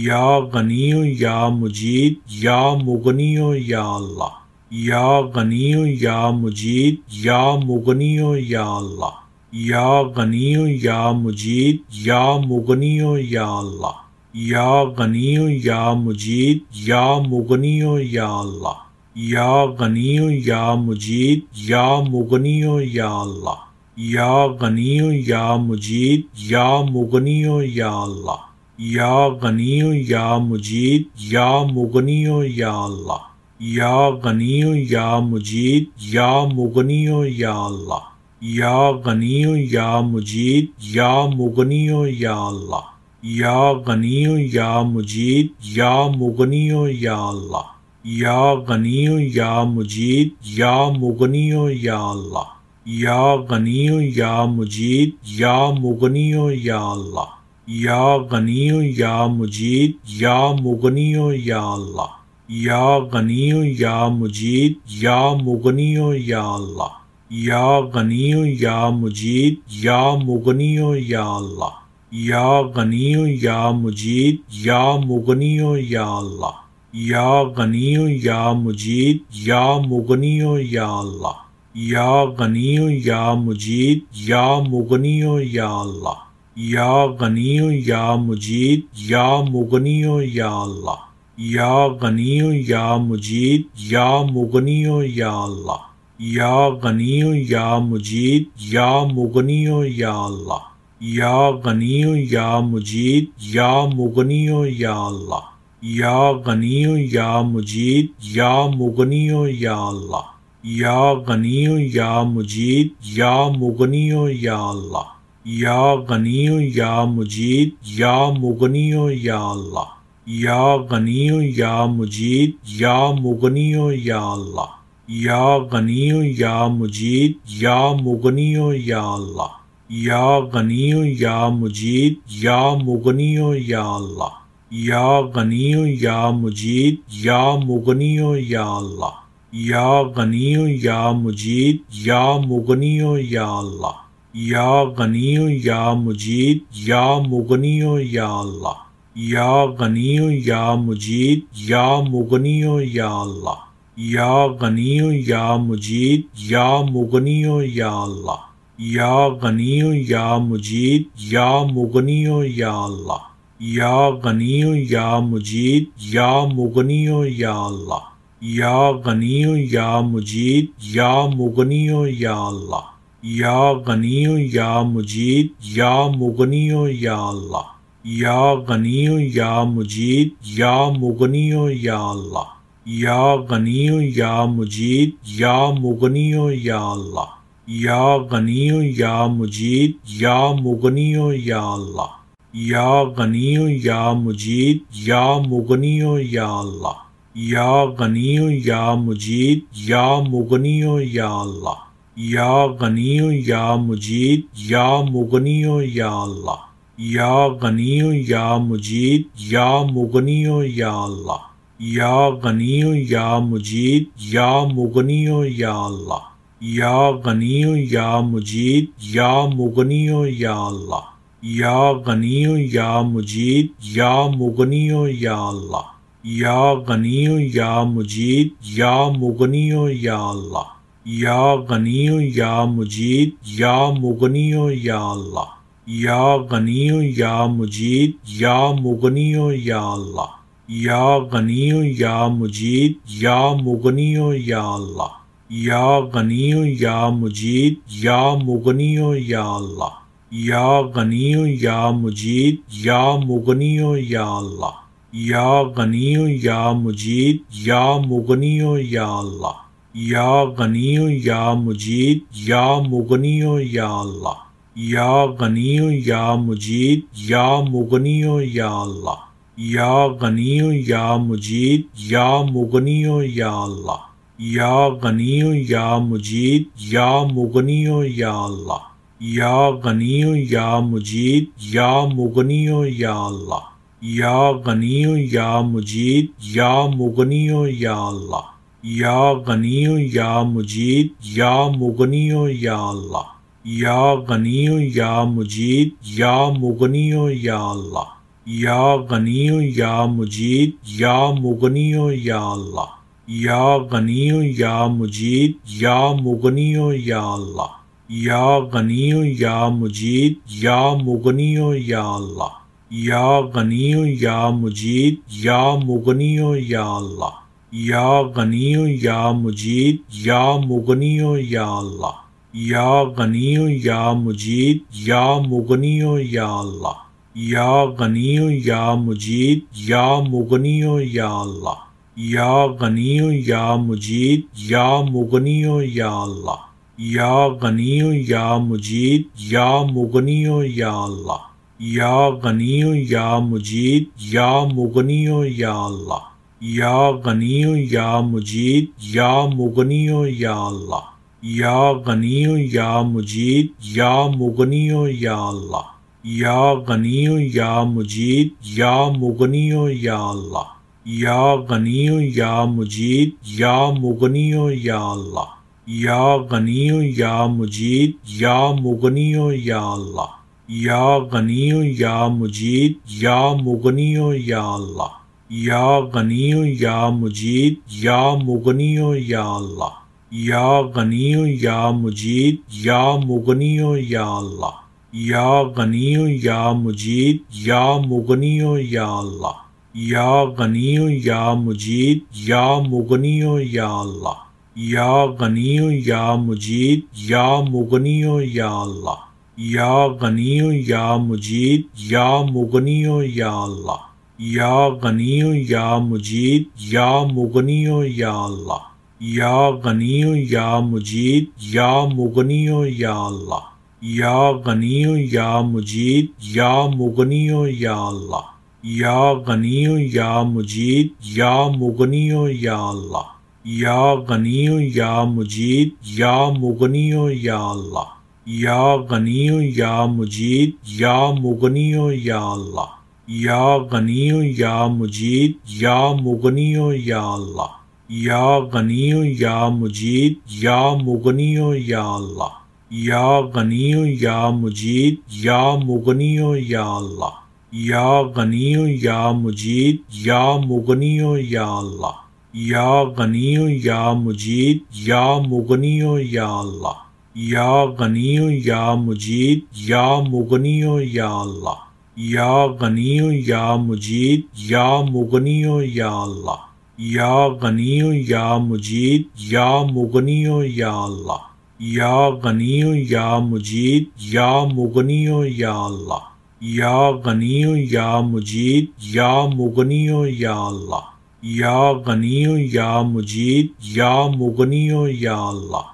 या गनी या मुजीद या मुगनी या अल्लाह या गनी या मुजीद या मुगनी या अल्लाह या गनी या मुजीद या मुगनी या अल्लाह या गनी या मुजीद या मुगनी या अल्लाह या गनी या मुजीद या मुगनी या अल्लाह या गनी या मुजीद या मुगनी या अल्लाह या गनी या मुजीद या मुगनी या अल्लाह या गनी या मुजीद या मुगनी या अल्लाह या गनी या मुजीद या मुगनी या अल्लाह या गनी या मुजीद या मुगनी या अल्लाह या गनी या मुजीद या मुगनी या अल्लाह या गनी या मुजीद या मुगनी या अल्लाह या गनी या मुजीद या मुगनी या अल्लाह या गनी या मुजीद या मुगनी या अल्लाह या गनी या मुजीद या मुगनी या अल्लाह या गनी या मुजीद या मुगनी या अल्लाह या गनी या मुजीद या मुगनी या अल्लाह या गनी या मुजीद या मुगनी या अल्लाह या गनी या मुजीद या मुगनी या अल्लाह या गनी या मुजीद या मुगनी या अल्लाह या गनी या मुजीद या मुगनी या अल्लाह या गनी या मुजीद या मुगनी या अल्लाह या गनी या मुजीद या मुगनी या अल्लाह या गनी या मुजीद या मुगनी या अल्लाह या गनी या मुजीद या मुगनी या अल्लाह या गनी या मुजीद या मुगनी या अल्लाह या गनी या मुजीद या मुगनी या अल्लाह या गनी या मुजीद या मुगनी या अल्लाह या गनी या मुजीद या मुगनी या अल्लाह या गनी या मुजीद या मुगनी या अल्लाह या गनी या मुजीद या मुगनी या अल्लाह या गनी या मुजीद या मुगनी या अल्लाह या गनी या मुजीद या मुगनी या अल्लाह या गनी या मुजीद या मुगनी या अल्लाह या गनी या मुजीद या मुगनी या अल्लाह या गनी या मुजीद या मुगनी या अल्लाह या गनी या मुजीद या मुगनी या अल्लाह या गनी या मुजीद या मुगनी या अल्लाह या गनी या मुजीद या मुगनी या अल्लाह या गनी या मुजीद या मुगनी या अल्लाह या गनी या मुजीद या मुगनी या अल्लाह या गनी या मुजीद या मुगनी या अल्लाह या गनी या मुजीद या मुगनी या अल्लाह या गनी या मुजीद या मुगनी या अल्लाह या गनी या मुजीद या मुगनी या अल्लाह या गनी या मुजीद या मुगनी या अल्लाह या गनी या मुजीद या मुगनी या अल्लाह या गनी या मुजीद या मुगनी या अल्लाह या गनी या मुजीद या मुगनी या अल्लाह या गनी या मुजीद या मुगनी या अल्लाह या गनी या मुजीद या मुगनी या अल्लाह या गनी या मुजीद या मुगनी या अल्लाह या गनी या मुजीद या मुगनी या अल्लाह या गनी या मुजीद या मुगनी या अल्लाह या गनी या मुजीद या मुगनी या अल्लाह या गनी या मुजीद या मुगनी या अल्लाह या गनी या मुजीद या मुगनी या अल्लाह या गनी या मुजीद या मुगनी या अल्लाह या गनी या मुजीद या मुगनी या अल्लाह या गनी या मुजीद या मुगनी या अल्लाह या गनी या मुजीद या मुगनी या अल्लाह या गनी या मुजीद या मुगनी या अल्लाह या गनी या मुजीद या मुगनी या अल्लाह या गनी या मुजीद या मुगनी या अल्लाह या गनी या मुजीद या मुगनी या अल्लाह या गनी या मुजीद या मुगनी या अल्लाह या गनी या मुजीद या मुगनी या अल्लाह या गनी या मुजीद या मुगनी या अल्लाह या गनी या मुजीद या मुगनी या अल्लाह या गनी या मुजीद या मुगनी या अल्लाह या गनी या मुजीद या मुगनी या अल्लाह या गनी या मुजीद या मुगनी या अल्लाह या गनी या मुजीद या मुगनी या अल्लाह या गनी या मुजीद या मुगनी या अल्लाह या गनी या मुजीद या मुगनी या अल्लाह या गनी या मुजीद या मुगनी या अल्लाह या गनी या मुजीद या मुगनी या अल्लाह या गनी या मुजीद या मुगनी या अल्लाह या गनी या मुजीद या मुगनी या अल्लाह या गनी या मुजीद या मुगनी या अल्लाह या गनी या मुजीद या मुगनी या अल्लाह या गनी या मुजीद या मुगनी या अल्लाह या गनी या मुजीद या मुगनी या अल्लाह या गनी या मुजीद या मुगनी या अल्लाह या गनी या मुजीद या मुगनी या अल्लाह या गनी या मुजीद या मुगनी या अल्लाह या गनी या मुजीद या मुगनी या अल्लाह या गनी या मुजीद या मुगनी या अल्लाह या गनी या मुजीद या मुगनी या अल्लाह या गनी या मुजीद या मुगनी या अल्लाह या गनी या मुजीद या मुगनी या अल्लाह या गनी या मुजीद या मुगनी या अल्लाह या गनी या मुजीद या मुगनी या अल्लाह या गनी या मुजीद या मुगनी या अल्लाह या गनी या मुजीद या मुगनी या अल्लाह या गनी या मुजीद या मुगनी या अल्लाह या गनी या मुजीद या मुगनी या अल्लाह या गनी या मुजीद या मुगनी या अल्लाह या गनी या मुजीद या मुगनी या अल्लाह या गनी या मुजीद या मुगनी या अल्लाह या गनी या मुजीद या मुगनी या अल्लाह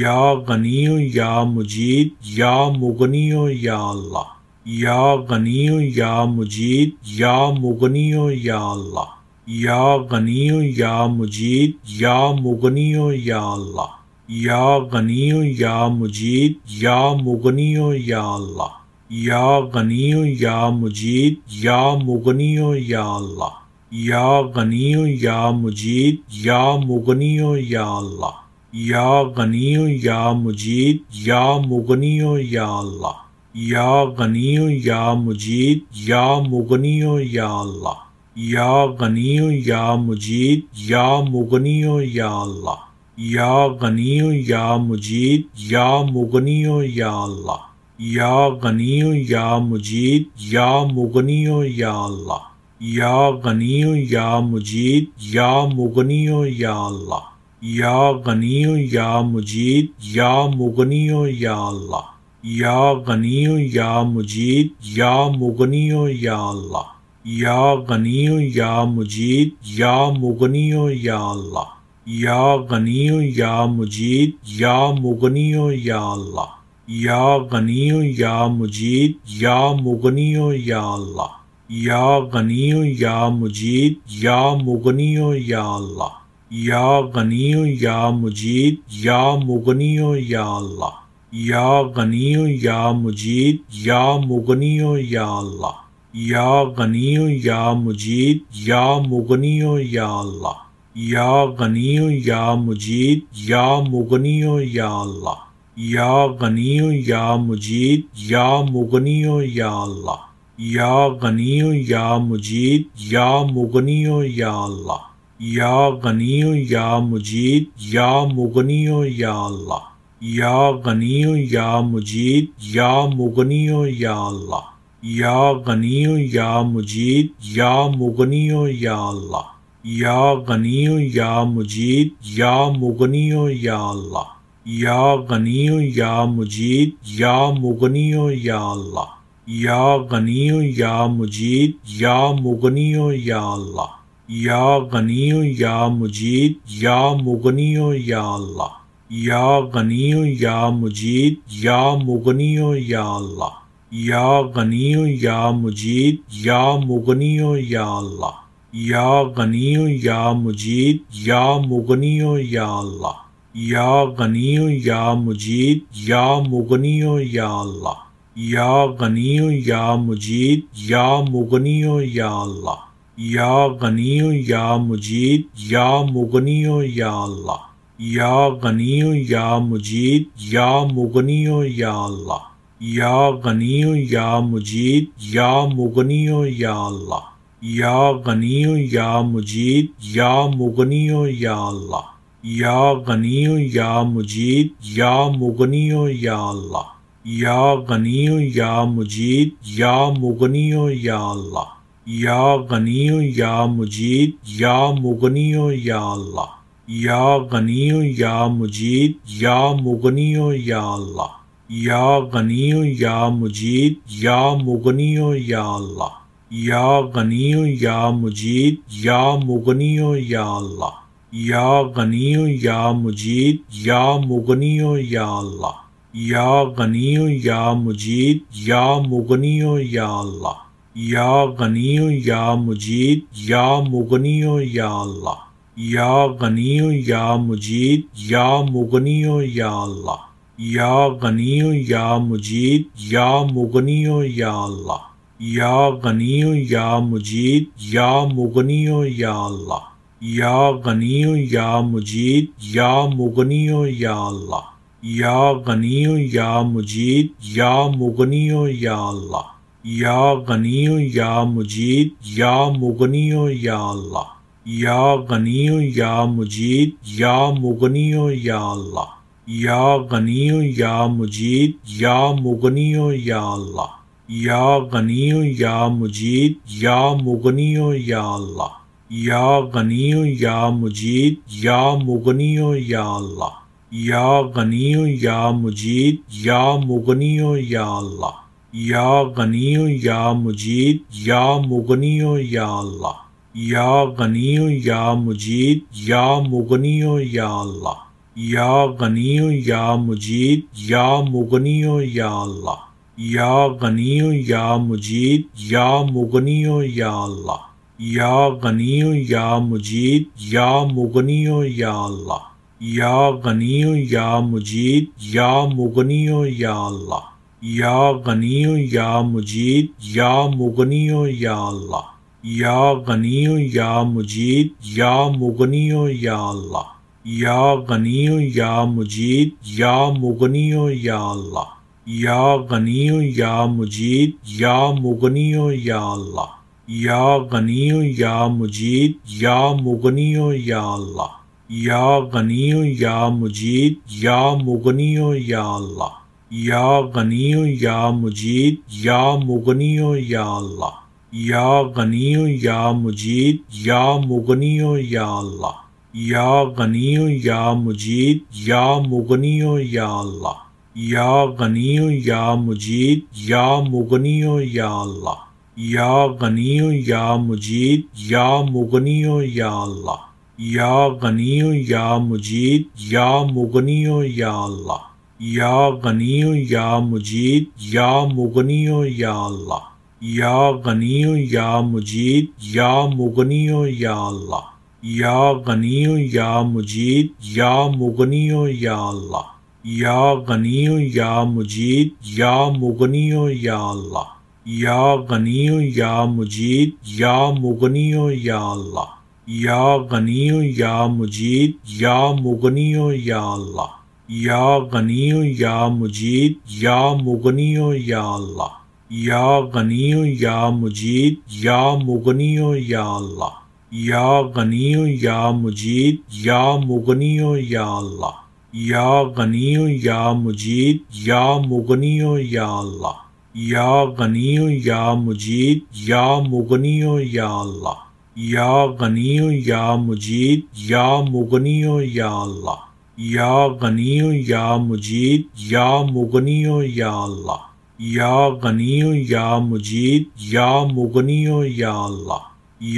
या गनी या मुजीद या मुगनी या अल्लाह या गनी या मुजीद या मुगनी या अल्लाह या गनी या मुजीद या मुगनी या अल्लाह या गनी या मुजीद या मुगनी या अल्लाह या गनी या मुजीद या मुगनी या अल्लाह या गनी या मुजीद या मुगनी या अल्लाह या गनी या मुजीद या मुगनी या अल्लाह या गनी या मुजीद या मुगनी या अल्लाह या गनी या मुजीद या मुगनी या अल्लाह या गनी या मुजीद या मुगनी या अल्लाह या गनी या मुजीद या मुगनी या अल्लाह या गनी या मुजीद या मुगनी या अल्लाह या गनी या मुजीद या मुगनी या अल्लाह या गनी या मुजीद या मुगनी या अल्लाह या गनी या मुजीद या मुगनी या अल्लाह या गनी या मुजीद या मुगनी या अल्लाह या गनी या मुजीद या मुगनी या अल्लाह या गनी या मुजीद या मुगनी या अल्लाह या गनी या मुजीद या मुगनी या अल्लाह या गनी या मुजीद या मुगनी या अल्लाह या गनी या मुजीद या मुगनी या अल्लाह या गनी या मुजीद या मुगनी या अल्लाह या गनी या मुजीद या मुगनी या अल्लाह या गनी या मुजीद या मुगनियो या अल्लाह या गनी या मुजीद या मुगनियो या अल्लाह या गनी या मुजीद या मुगनियो या अल्लाह या गनी या मुजीद या मुगनियो या अल्लाह या गनी या मुजीद या मुगनी या अल्लाह या गनी या मुजीद या मुगनी या अल्लाह या गनी या मुजीद या मुगनी या अल्लाह या गनी या मुजीद या मुगनी या अल्लाह या गनी या मुजीद या मुगनी या अल्लाह या गनी या मुजीद या मुगनी या अल्लाह या गनियो या मुजीद या मुगनी या अल्लाह या गनियो या मुजीद या मुगनियो या अल्लाह या गनियो या मुजीद या मुगनियो या अल्लाह या गनियो या मुजीद या मुगनियो या अल्लाह या गनियो या मुजीद या मुगनियो या अल्लाह या गनियो या मुजीद या मुगनियो या अल्लाह या गनी या मुजीद या मुगनी या अल्लाह या गनी या मुजीद या मुगनी या अल्लाह या गनी या मुजीद या मुगनी या अल्लाह या गनी या मुजीद या मुगनी या अल्लाह या गनी या मुजीद या मुगनी या अल्लाह या गनी या मुजीद या मुगनी या अल्लाह या गनी या मुजीद या मुगनी या अल्लाह या गनी या मुजीद या मुगनी या अल्लाह या गनी या मुजीद या मुगनी या अल्लाह या गनी या मुजीद या मुगनी या अल्लाह या गनी या मुजीद या मुगनी या अल्लाह या गनी या मुजीद या मुगनी या अल्लाह या गनी या मुजीद या मुगनी या अल्लाह या गनी या मुजीद या मुगनी या अल्लाह या गनी या मुजीद या मुगनी या अल्लाह या गनी या मुजीद या मुगनी या अल्लाह या गनी या मुजीद या मुगनी या अल्लाह या गनी या मुजीद या मुगनी या अल्लाह या गनी या मुजीद या मुगनी या अल्लाह या गनी या मुजीद या मुगनी या अल्लाह या गनी या मुजीद या मुगनी या अल्लाह या गनी या मुजीद या मुगनी या अल्लाह या गनी या मुजीद या मुगनी या अल्लाह या गनी या मुजीद या मुगनी या अल्लाह या गनी या मुजीद या मुगनी या अल्लाह या गनी या मुजीद या मुगनी या अल्लाह या गनी या मुजीद या मुगनी या अल्लाह या गनी या मुजीद या मुगनी या अल्लाह या गनी या मुजीद या मुगनी या अल्लाह या गनी या मुजीद या मुगनी या अल्लाह या गनी या मुजीद या मुगनी या अल्लाह या गनी या मुजीद या मुगनी या अल्लाह या गनी या मुजीद या मुगनी या अल्लाह या गनी या मुजीद या मुगनी या अल्लाह या गनी या मुजीद या मुगनी या अल्लाह या गनी या मुजीद या मुगनी या अल्लाह या गनी या मुजीद या मुगनी या अल्लाह या गनी या मुजीद या मुगनी या अल्लाह या गनी या मुजीद या मुगनी या अल्लाह या गनी या मुजीद या मुगनी या अल्लाह या गनी या मुजीद या मुगनी या अल्लाह या गनी या मुजीद या मुगनी या अल्लाह या गनी या मुजीद या मुगनी या अल्लाह या गनी या मुजीद या मुगनी या अल्लाह या गनी या मुजीद या मुगनी या अल्लाह या गनी या मुजीद या मुगनी या अल्लाह या गनी या मुजीद या मुगनी या अल्लाह या गनी या मुजीद या मुगनी या अल्लाह या गनी या मुजीद या मुगनी या अल्लाह या गनी या मुजीद या मुगनी या अल्लाह या गनी या मुजीद या मुगनी या अल्लाह या गनी या मुजीद या मुगनी या अल्लाह या गनी या मुजीद या मुगनी या अल्लाह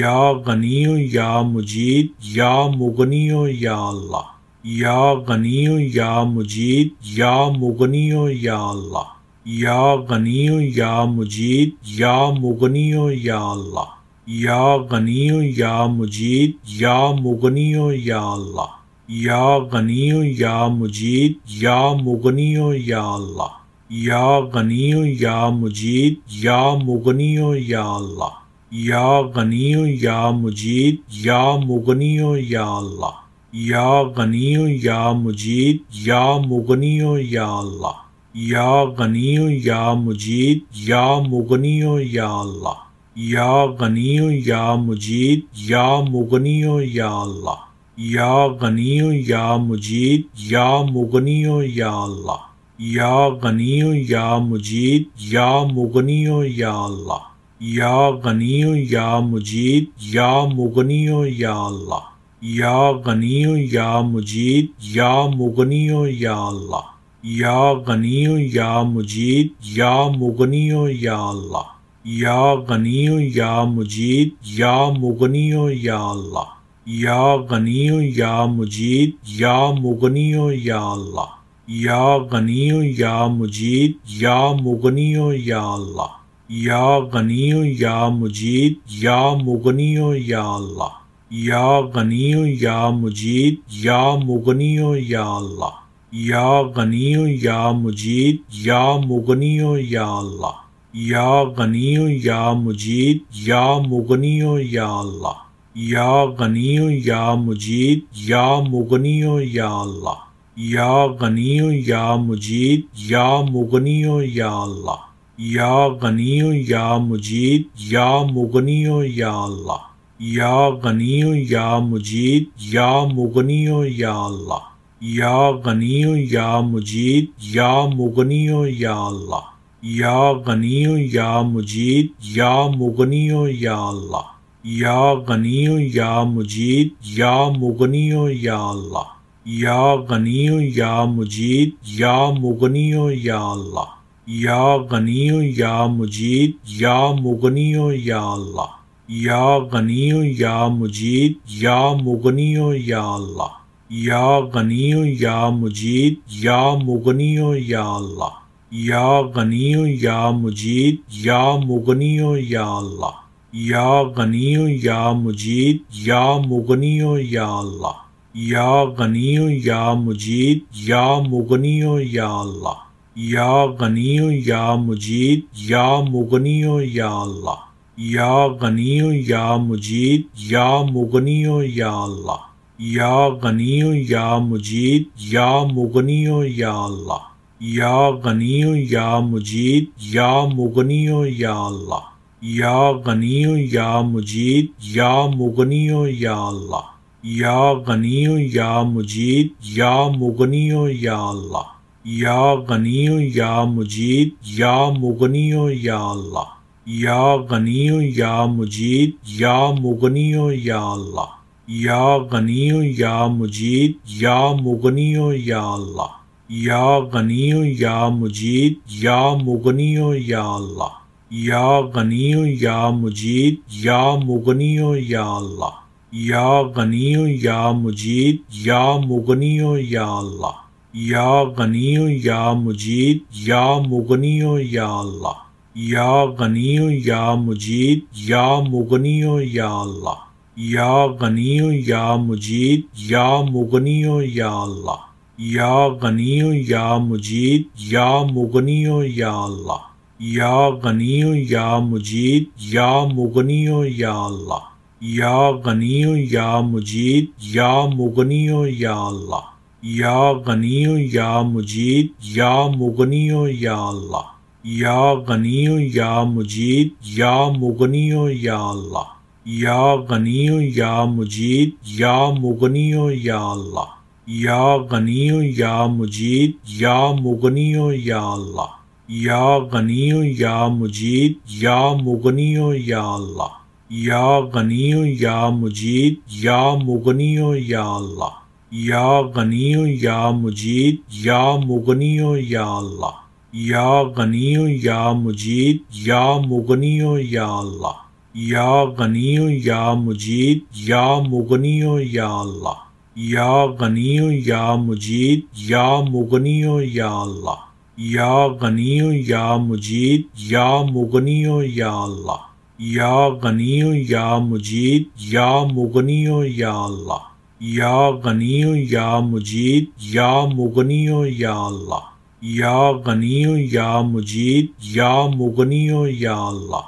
या गनी या मुजीद या मुगनी या अल्लाह या गनी या मुजीद या मुगनी या अल्लाह या गनी या मुजीद या मुगनी या अल्लाह या गनी या मुजीद या मुगनी या अल्लाह या गनी या मुजीद या मुगनी या अल्लाह या गनी या मुजीद या मुगनी या अल्लाह या गनी या मुजीद या मुगनी या अल्लाह या गनी या मुजीद या मुगनी या अल्लाह या गनी या मुजीद या मुगनी या अल्लाह या गनी या मुजीद या मुगनी या अल्लाह या गनी या मुजीद या मुगनी या अल्लाह या गनी या मुजीद या मुगनी या अल्लाह या गनी या मुजीद या मुगनी या अल्लाह या गनी या मुजीद या मुगनी या अल्लाह या गनी या मुजीद या मुगनी या अल्लाह या गनी या मुजीद या मुगनी या अल्लाह या गनी या मुजीद या मुगनी या अल्लाह या गनी या मुजीद या मुगनी या अल्लाह या गनी या मुजीद या मुगनी या अल्लाह या गनी या मुजीद या मुगनी या अल्लाह या गनी या मुजीद या मुगनी या अल्लाह या गनी या मुजीद या मुगनी या अल्लाह या गनी या मुजीद या मुगनी या अल्लाह या गनी या मुजीद या मुगनी या अल्लाह या गनी या मुजीद या मुगनी या अल्लाह या गनी या मुजीद या मुगनी या अल्लाह या गनी या मुजीद या मुगनी या अल्लाह या गनी या मुजीद या मुगनी या अल्लाह या गनी या मुजीद या मुगनी या अल्लाह या गनी या मुजीद या मुगनी या अल्लाह या गनी या मुजीद या मुगनी या अल्लाह या गनी या मुजीद या मुगनी या अल्लाह या गनी या मुजीद या मुगनी या अल्लाह या गनी या मुजीद या मुगनी या अल्लाह या गनी या मुजीद या मुगनी या अल्लाह या गनी या मुजीद या मुगनी या अल्लाह या गनी या मुजीद या मुगनी या अल्लाह या गनी या मुजीद या मुगनी या अल्लाह या गनी या मुजीद या मुगनी या अल्लाह या गनी या मुजीद या मुगनी या अल्लाह या गनी या मुजीद या मुगनी या अल्लाह या गनी या मुजीद या मुगनी या अल्लाह या गनी या मुजीद या मुगनी या अल्लाह या गनी या मुजीद या मुगनी या अल्लाह या गनी या मुजीद या मुगनी या अल्लाह या गनी या मुजीद या मुगनी या अल्लाह या गनी या मुजीद या मुगनी या अल्लाह या गनी या मुजीद या मुगनी या अल्लाह या गनी या मुजीद या मुगनी या अल्लाह या गनी या मुजीद या मुगनी या अल्लाह या गनी या मुजीद या मुगनी या अल्लाह या गनी या मुजीद या मुगनी या अल्लाह या गनी या मुजीद या मुगनी या अल्लाह या गनी या मुजीद या मुगनी या अल्लाह या गनी या मुजीद या मुगनी या अल्लाह या गनी या मुजीद या मुगनी या अल्लाह या गनी या मुजीद या मुगनी या अल्लाह या गनी या मुजीद या मुगनी या अल्लाह या गनी या मुजीद या मुगनी या अल्लाह या गनी या मुजीद या मुगनी या अल्लाह या गनी या मुजीद या मुगनी या अल्लाह या गनी या मुजीद या मुगनी या अल्लाह या गनी या मुजीद या मुगनी या अल्लाह या गनी या मुजीद या मुगनी या अल्लाह या गनी या मुजीद या मुगनी या अल्लाह या गनी या मुजीद या मुगनी या अल्लाह या गनी या मुजीद या मुगनी या अल्लाह या गनी या मुजीद या मुगनी या अल्लाह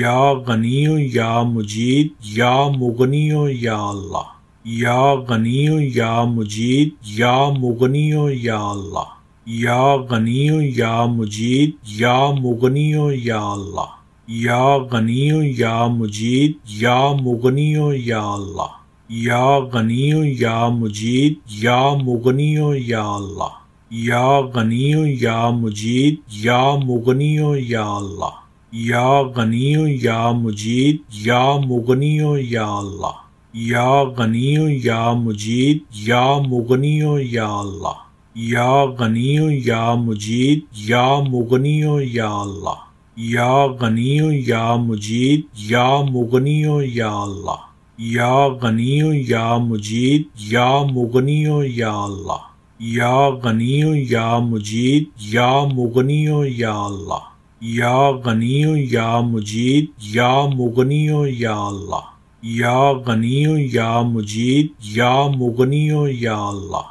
या गनी या मुजीद या मुगनी या अल्लाह या गनी या मुजीद या मुगनी या अल्लाह या गनी या मुजीद या मुगनी या अल्लाह या गनी या मुजीद या मुगनी या अल्लाह या गनी या मुजीद या मुगनी या अल्लाह या गनी या मुजीद या मुगनी या अल्लाह या गनी या मुजीद या मुगनी या अल्लाह या गनी या मुजीद या मुगनी या अल्लाह या गनी या मुजीद या मुगनी या अल्लाह या गनी या मुजीद या मुगनी या अल्लाह या गनी या मुजीद या मुगनी या अल्लाह या गनी या मुजीद या मुगनी या अल्लाह या गनी या मुजीद या मुगनी या अल्लाह या गनी या मुजीद या मुगनी या अल्लाह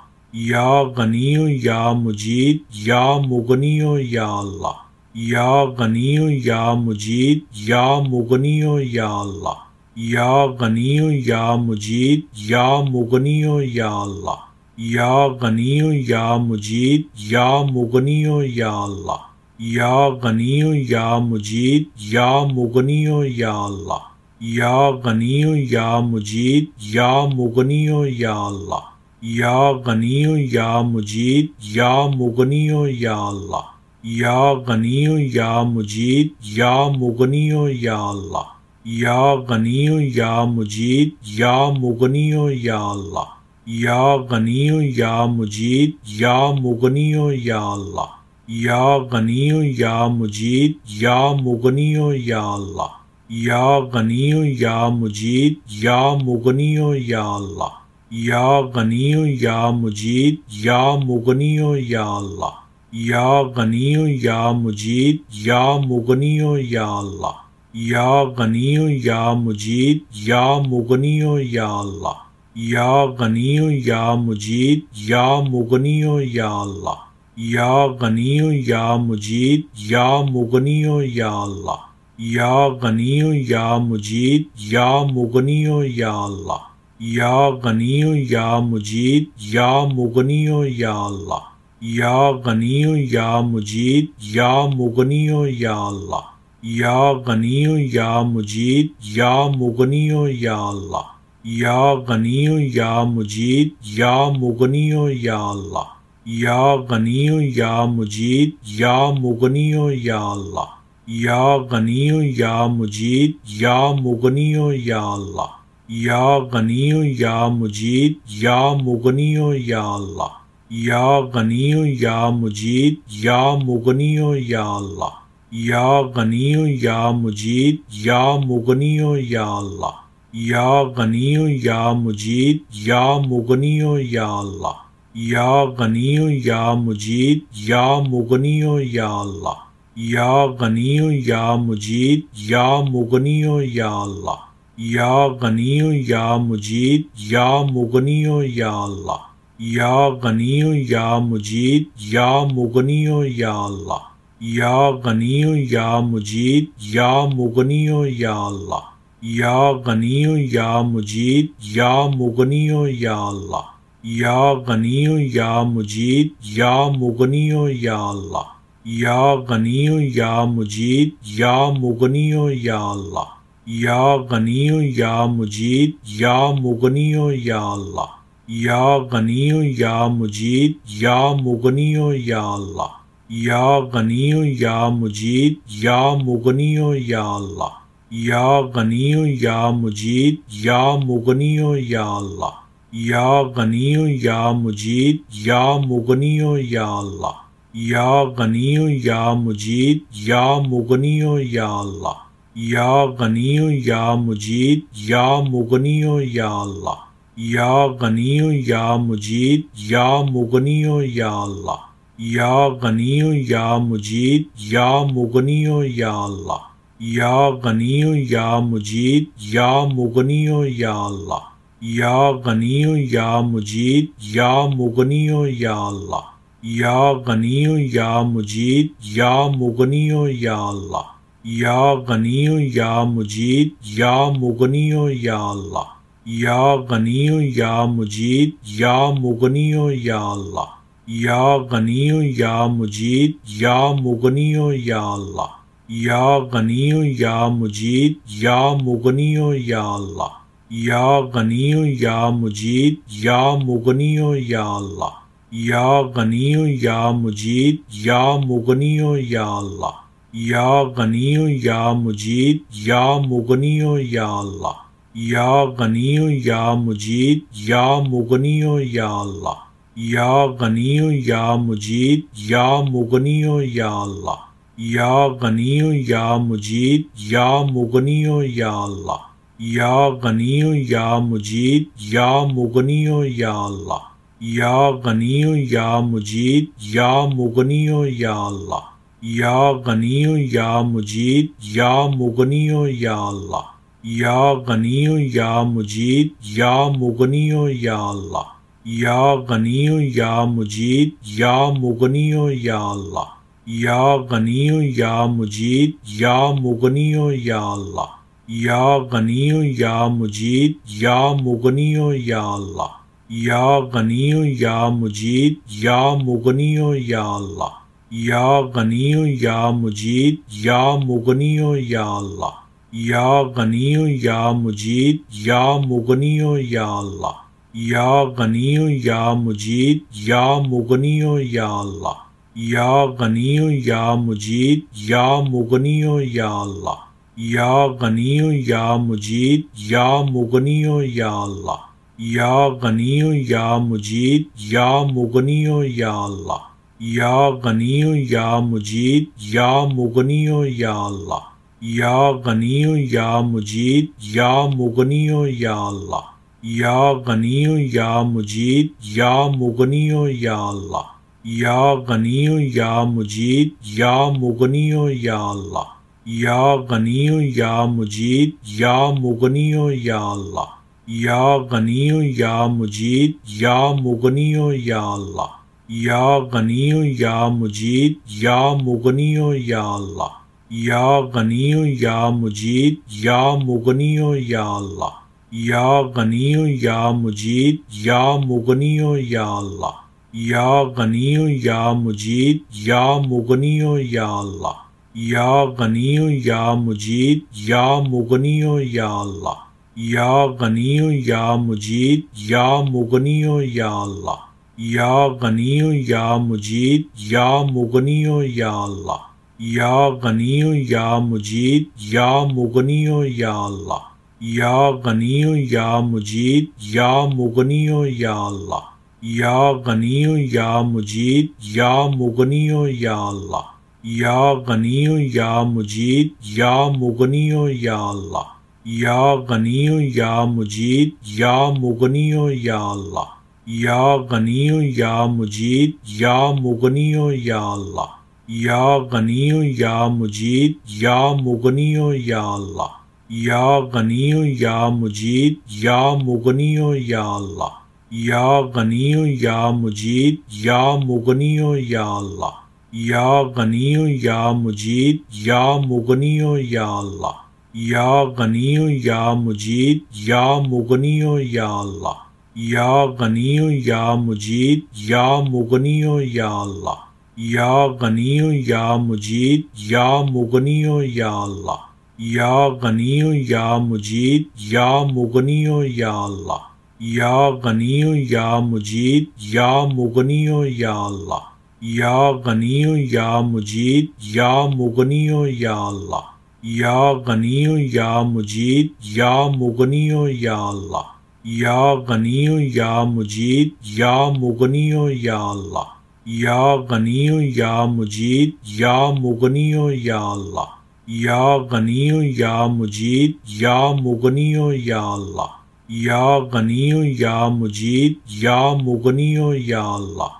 या गनी या मुजीद या मुगनी या अल्लाह या गनी या मुजीद या मुगनी या अल्लाह या गनी या मुजीद या मुगनी या अल्लाह या गनी या मुजीद या मुगनी या अल्लाह या गनी या मुजीद या मुगनी या अल्लाह या गनी या मुजीद या मुगनी या अल्लाह या गनी या मुजीद या मुगनी या अल्लाह या गनी या मुजीद या मुगनी या अल्लाह या गनी या मुजीद या मुगनी या अल्लाह या गनी या मुजीद या मुगनी या अल्लाह या गनी या मुजीद या मुगनी या अल्लाह या गनी या मुजीद या मुगनी या अल्लाह या गनी या मुजीद या मुगनी या अल्लाह या गनी या मुजीद या मुगनी या अल्लाह या गनी या मुजीद या मुगनी या अल्लाह या गनी या मुजीद या मुगनी या अल्लाह या गनी या मुजीद या मुगनी या अल्लाह या गनी या मुजीद या मुगनी या अल्लाह या गनी या मुजीद या मुगनी या अल्लाह या गनी या मुजीद या मुगनी या अल्लाह या गनी या मुजीद या मुगनी या अल्लाह या गनी या मुजीद या मुगनी या अल्लाह या गनी या मुजीद या मुगनी या अल्लाह या गनी या मुजीद या मुगनी या अल्लाह या गनी या मुजीद या मुगनी या अल्लाह या गनी या मुजीद या मुगनी या अल्लाह या गनी या मुजीद या मुगनी या अल्लाह या गनी या मुजीद या मुगनी या अल्लाह या गनी या मुजीद या मुगनी या अल्लाह या गनी या मुजीद या मुगनी या अल्लाह या गनी या मुजीद या मुगनी या अल्लाह या गनी या मुजीद या मुगनी या अल्लाह या गनी या मुजीद या मुगनी या अल्लाह या गनी या मुजीद या मुगनी या अल्लाह या गनी या मुजीद या मुगनी या अल्लाह या गनी या मुजीद या मुगनी या अल्लाह या गनी या मुजीद या मुगनी या अल्लाह या गनी या मुजीद या मुगनी या अल्लाह या गनी या मुजीद या मुगनी या अल्लाह या गनी या मुजीद या मुगनी या अल्लाह या गनी या मुजीद या मुगनी या अल्लाह या गनी या मुजीद या मुगनी या अल्लाह या गनी या मुजीद या मुगनी या अल्लाह या गनी या मुजीद या मुगनी या अल्लाह या गनी या मुजीद या मुगनी या अल्लाह या गनी या मुजीद या मुगनी या अल्लाह या गनी या मुजीद या मुगनी या अल्लाह या गनी या मुजीद या मुगनी या अल्लाह या गनी या मुजीद या मुगनी या अल्लाह या गनी या मुजीद या मुगनी या अल्लाह या गनी या मुजीद या मुगनी या अल्लाह या गनी या मुजीद या मुगनी या अल्लाह या गनी या मुजीद या मुगनी या अल्लाह या गनी या मुजीद या मुगनी या अल्लाह या गनी या मुजीद या मुगनी या अल्लाह या गनी या मुजीद या मुगनी या अल्लाह या गनी या मुजीद या मुगनी या अल्लाह या गनी या मुजीद या मुगनी या अल्लाह या गनी या मुजीद या मुगनी या अल्लाह या गनी या मुजीद या मुगनी या अल्लाह या गनी या मुजीद या मुगनी या अल्लाह या गनी या मुजीद या मुगनी या अल्लाह या गनी या मुजीद या मुगनी या अल्लाह या गनी या मुजीद या मुगनी या अल्लाह या गनी या मुजीद या मुगनी या अल्लाह या गनी या मुजीद या मुगनी या अल्लाह या गनी या मुजीद या मुगनी या अल्लाह या गनी या मुजीद या मुगनी या अल्लाह या गनी या मुजीद या मुगनी या अल्लाह या गनी या मुजीद या मुगनी या अल्लाह या गनी या मुजीद या मुगनी या अल्लाह या गनी या मुजीद या मुगनी या अल्लाह या गनी या मुजीद या मुगनी या अल्लाह या गनी या मुजीद या मुगनी या अल्लाह या गनी या मुजीद या मुगनी या अल्लाह या गनी या मुजीद या मुगनी या अल्लाह या गनी या मुजीद या मुगनी या अल्लाह या गनी या मुजीद या मुगनी या अल्लाह या गनी या मुजीद या मुगनी या अल्लाह या गनी या मुजीद या मुगनी या अल्लाह या गनी या मुजीद या मुगनी या अल्लाह या गनी या मुजीद या मुगनी या अल्लाह या गनी या मुजीद या मुगनी या अल्लाह या गनी या मुजीद या मुगनी या अल्लाह या गनी या मुजीद या मुगनी या अल्लाह या गनी या मुजीद या मुगनी या अल्लाह या गनी या मुजीद या मुगनी या अल्लाह या गनी या मुजीद या मुगनी या अल्लाह या गनी या मुजीद या मुगनी या अल्लाह या गनी या मुजीद या मुगनी या अल्लाह या गनी या मुजीद या मुगनी या अल्लाह या गनी या मुजीद या मुगनी या अल्लाह या गनी या मुजीद या मुगनी या अल्लाह या गनी या मुजीद या मुगनी या अल्लाह या गनी या मुजीद या मुगनी या अल्लाह या गनी या मुजीद या मुगनी या अल्लाह या गनी या मुजीद या मुगनी या अल्लाह या गनी या मुजीद या मुगनी या अल्लाह या गनी या मुजीद या मुगनी या अल्लाह या गनी या मुजीद या मुगनी या अल्लाह या गनी या मुजीद या मुगनी या अल्लाह या गनी या मुजीद या मुगनी या अल्लाह या गनी या मुजीद या मुगनी या अल्लाह या गनी या मुजीद या मुगनी या अल्लाह या गनी या मुजीद या मुगनी या अल्लाह या गनी या मुजीद या मुगनी या अल्लाह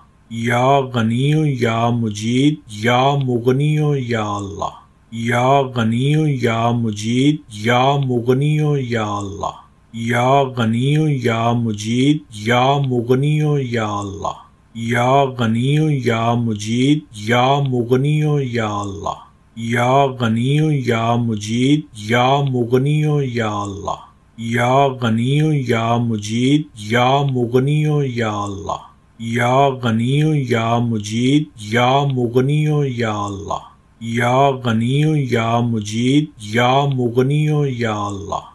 या गनी या मुजीद या मुगनी या अल्लाह या गनी या मुजीद या मुगनी या अल्लाह या गनी या मुजीद या मुगनी या अल्लाह या गनी या मुजीद या मुगनी या अल्लाह या गनी या मुजीद या मुगनी या अल्लाह या गनी या मुजीद या मुगनी या अल्लाह या गनी या मुजीद या मुगनी या अल्लाह या गनी या मुजीद या मुगनी या अल्लाह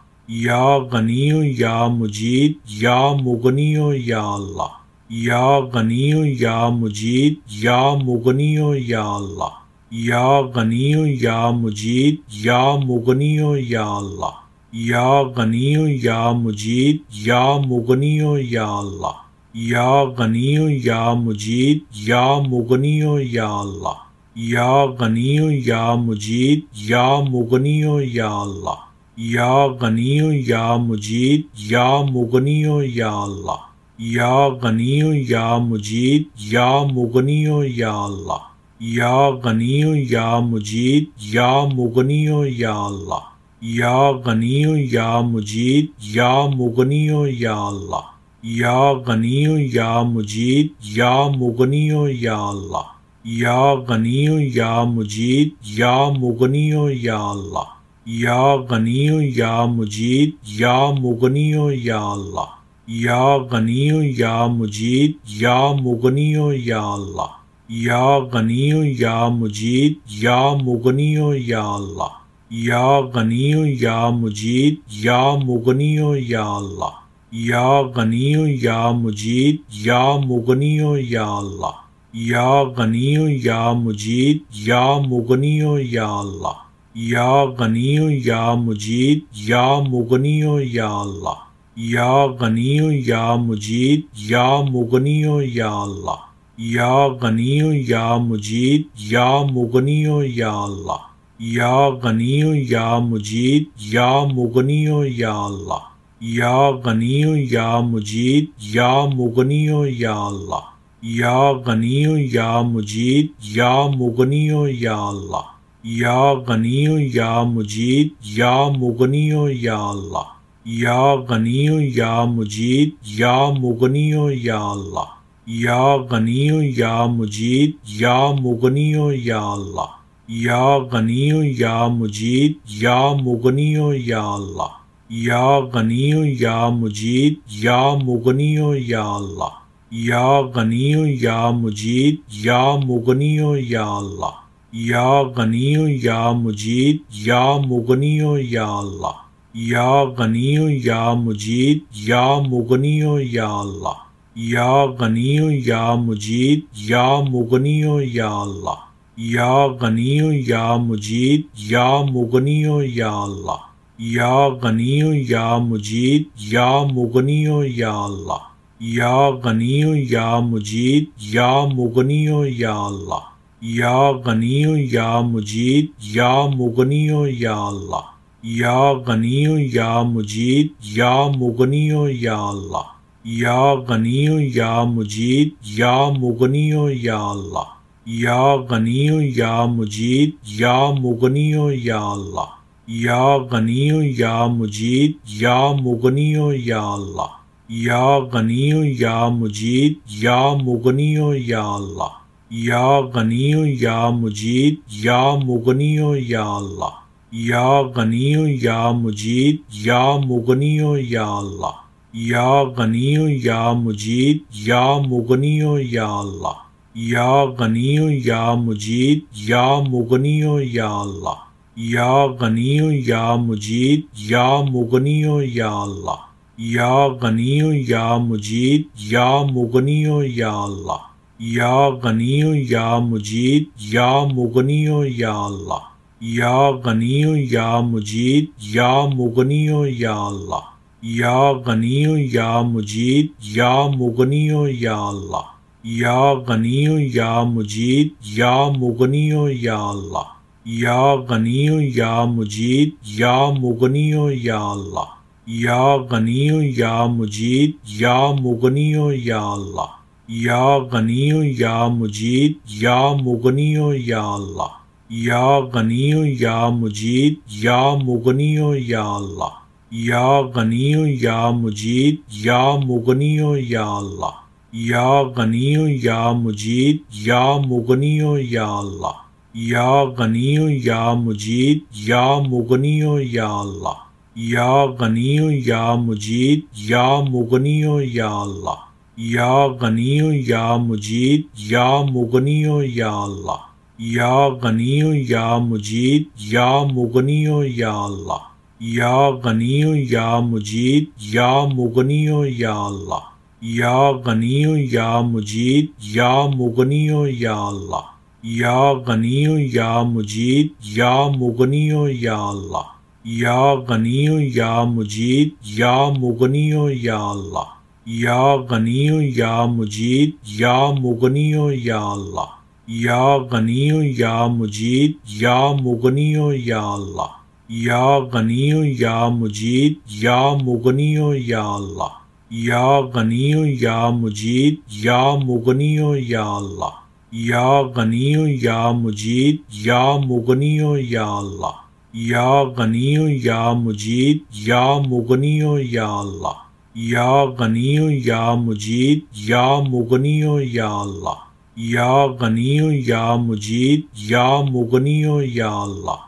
या गनी या मुजीद या मुगनी या अल्लाह या गनी या मुजीद या मुगनी या अल्लाह या गनी या मुजीद या मुगनी या अल्लाह या गनी या मुजीद या मुगनी या अल्लाह या गनी या मुजीद या मुगनी या अल्लाह या गनी या मुजीद या मुगनी या अल्लाह या गनी या मुजीद या मुगनी या अल्लाह या गनी या मुजीद या मुगनी या अल्लाह या गनी या मुजीद या मुगनी या अल्लाह या गनी या मुजीद या मुगनी या अल्लाह या गनी या मुजीद या मुगनी या अल्लाह या गनी या मुजीद या मुगनी या अल्लाह या गनी या मुजीद या मुगनी या अल्लाह या गनी या मुजीद या मुगनी या अल्लाह या गनी या मुजीद या मुगनी या अल्लाह या गनी या मुजीद या मुगनी या अल्लाह या गनी या मुजीद या मुगनी या अल्लाह या गनी या मुजीद या मुगनी या अल्लाह या गनी या मुजीद या मुगनी या अल्लाह या गनी या मुजीद या मुगनी या अल्लाह या गनी या मुजीद या मुगनी या अल्लाह या गनी या मुजीद या मुगनी या अल्लाह या गनी या मुजीद या मुगनी या अल्लाह या गनी या मुजीद या मुगनी या अल्लाह या गनी या मुजीद या मुगनी या अल्लाह या गनी या मुजीद या मुगनी या अल्लाह या गनी या मुजीद या मुगनी या अल्लाह या गनी या मुजीद या मुगनी या अल्लाह या गनी या मुजीद या मुगनी या अल्लाह या गनी या मुजीद या मुगनी या अल्लाह या गनी या मुजीद या मुगनी या अल्लाह या गनी या मुजीद या मुगनी या अल्लाह या गनी या मुजीद या मुगनी या अल्लाह या गनी या मुजीद या मुगनी या अल्लाह या गनी या मुजीद या मुगनी या अल्लाह या गनी या मुजीद या मुगनी या अल्लाह या गनी या मुजीद या मुगनी या अल्लाह या गनी या मुजीद या मुगनी या अल्लाह या गनी या मुजीद या मुगनी या अल्लाह या गनी या मुजीद या मुगनी या अल्लाह या गनी या मुजीद या मुगनी या अल्लाह या गनी या मुजीद या मुगनी या अल्लाह या गनी या मुजीद या मुगनी या अल्लाह या गनी या मुजीद या मुगनी या अल्लाह या गनी या मुजीद या मुगनी या अल्लाह या गनी या मुजीद या मुगनी या अल्लाह या गनी या मुजीद या मुगनी या अल्लाह या गनी या मुजीद या मुगनी या अल्लाह या गनी या मुजीद या मुगनी या अल्लाह या गनी या मुजीद या मुगनी या अल्लाह या गनी या मुजीद या मुगनी या अल्लाह या गनी या मुजीद या मुगनी या अल्लाह या गनी या मुजीद या मुगनी या अल्लाह या गनी या मुजीद या मुगनी या अल्लाह या गनी या मुजीद या मुगनी या अल्लाह या गनी या मुजीद या मुगनी या अल्लाह या गनी या मुजीद या मुगनी या अल्लाह या गनी या मुजीद या मुगनी या अल्लाह या गनी या मुजीद या मुगनी या अल्लाह या गनी या मुजीद या मुगनी या अल्लाह या गनी या मुजीद या मुगनी या अल्लाह या गनी या मुजीद या मुगनी या अल्लाह या गनी या मुजीद या मुगनी या अल्लाह या गनी या मुजीद या मुगनी या अल्लाह या गनी या मुजीद या मुगनी या अल्लाह या गनी या मुजीद या मुगनी या अल्लाह या गनी या मुजीद या मुगनी या अल्लाह या गनी या मुजीद या मुगनी या अल्लाह या गनी या मुजीद या मुगनी या अल्लाह या गनी या मुजीद या मुगनियो या अल्लाह या गनियो या मुजीद या मुगनियो या अल्लाह या गनियो या मुजीद या मुगनियो या अल्लाह या गनियो या मुजीद या मुगनियो या अल्लाह या गनियो या मुजीद या मुगनियो या अल्लाह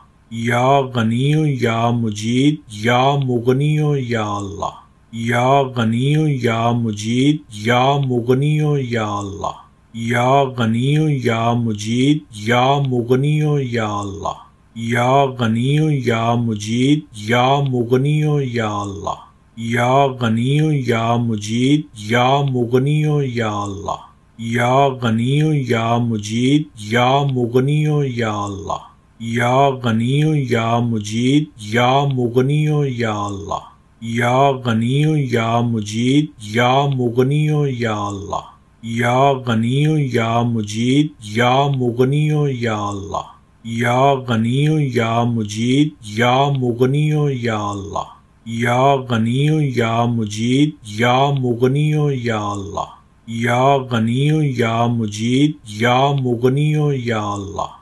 या गनियो या मुजीद या मुगनियो या अल्लाह या गनी या मुजीद या मुगनी या अल्लाह या गनी या मुजीद या मुगनी या अल्लाह या गनी या मुजीद या मुगनी या अल्लाह या गनी या मुजीद या मुगनी या अल्लाह या गनी या मुजीद या मुगनी या अल्लाह या गनी या मुजीद या मुगनी या अल्लाह या गनी या मुजीद या मुगनी या अल्लाह या गनी या मुजीद या मुगनी या अल्लाह या गनी या मुजीद या मुगनी या अल्लाह या गनी या मुजीद या मुगनी या अल्लाह या गनी या मुजीद या मुगनी या अल्लाह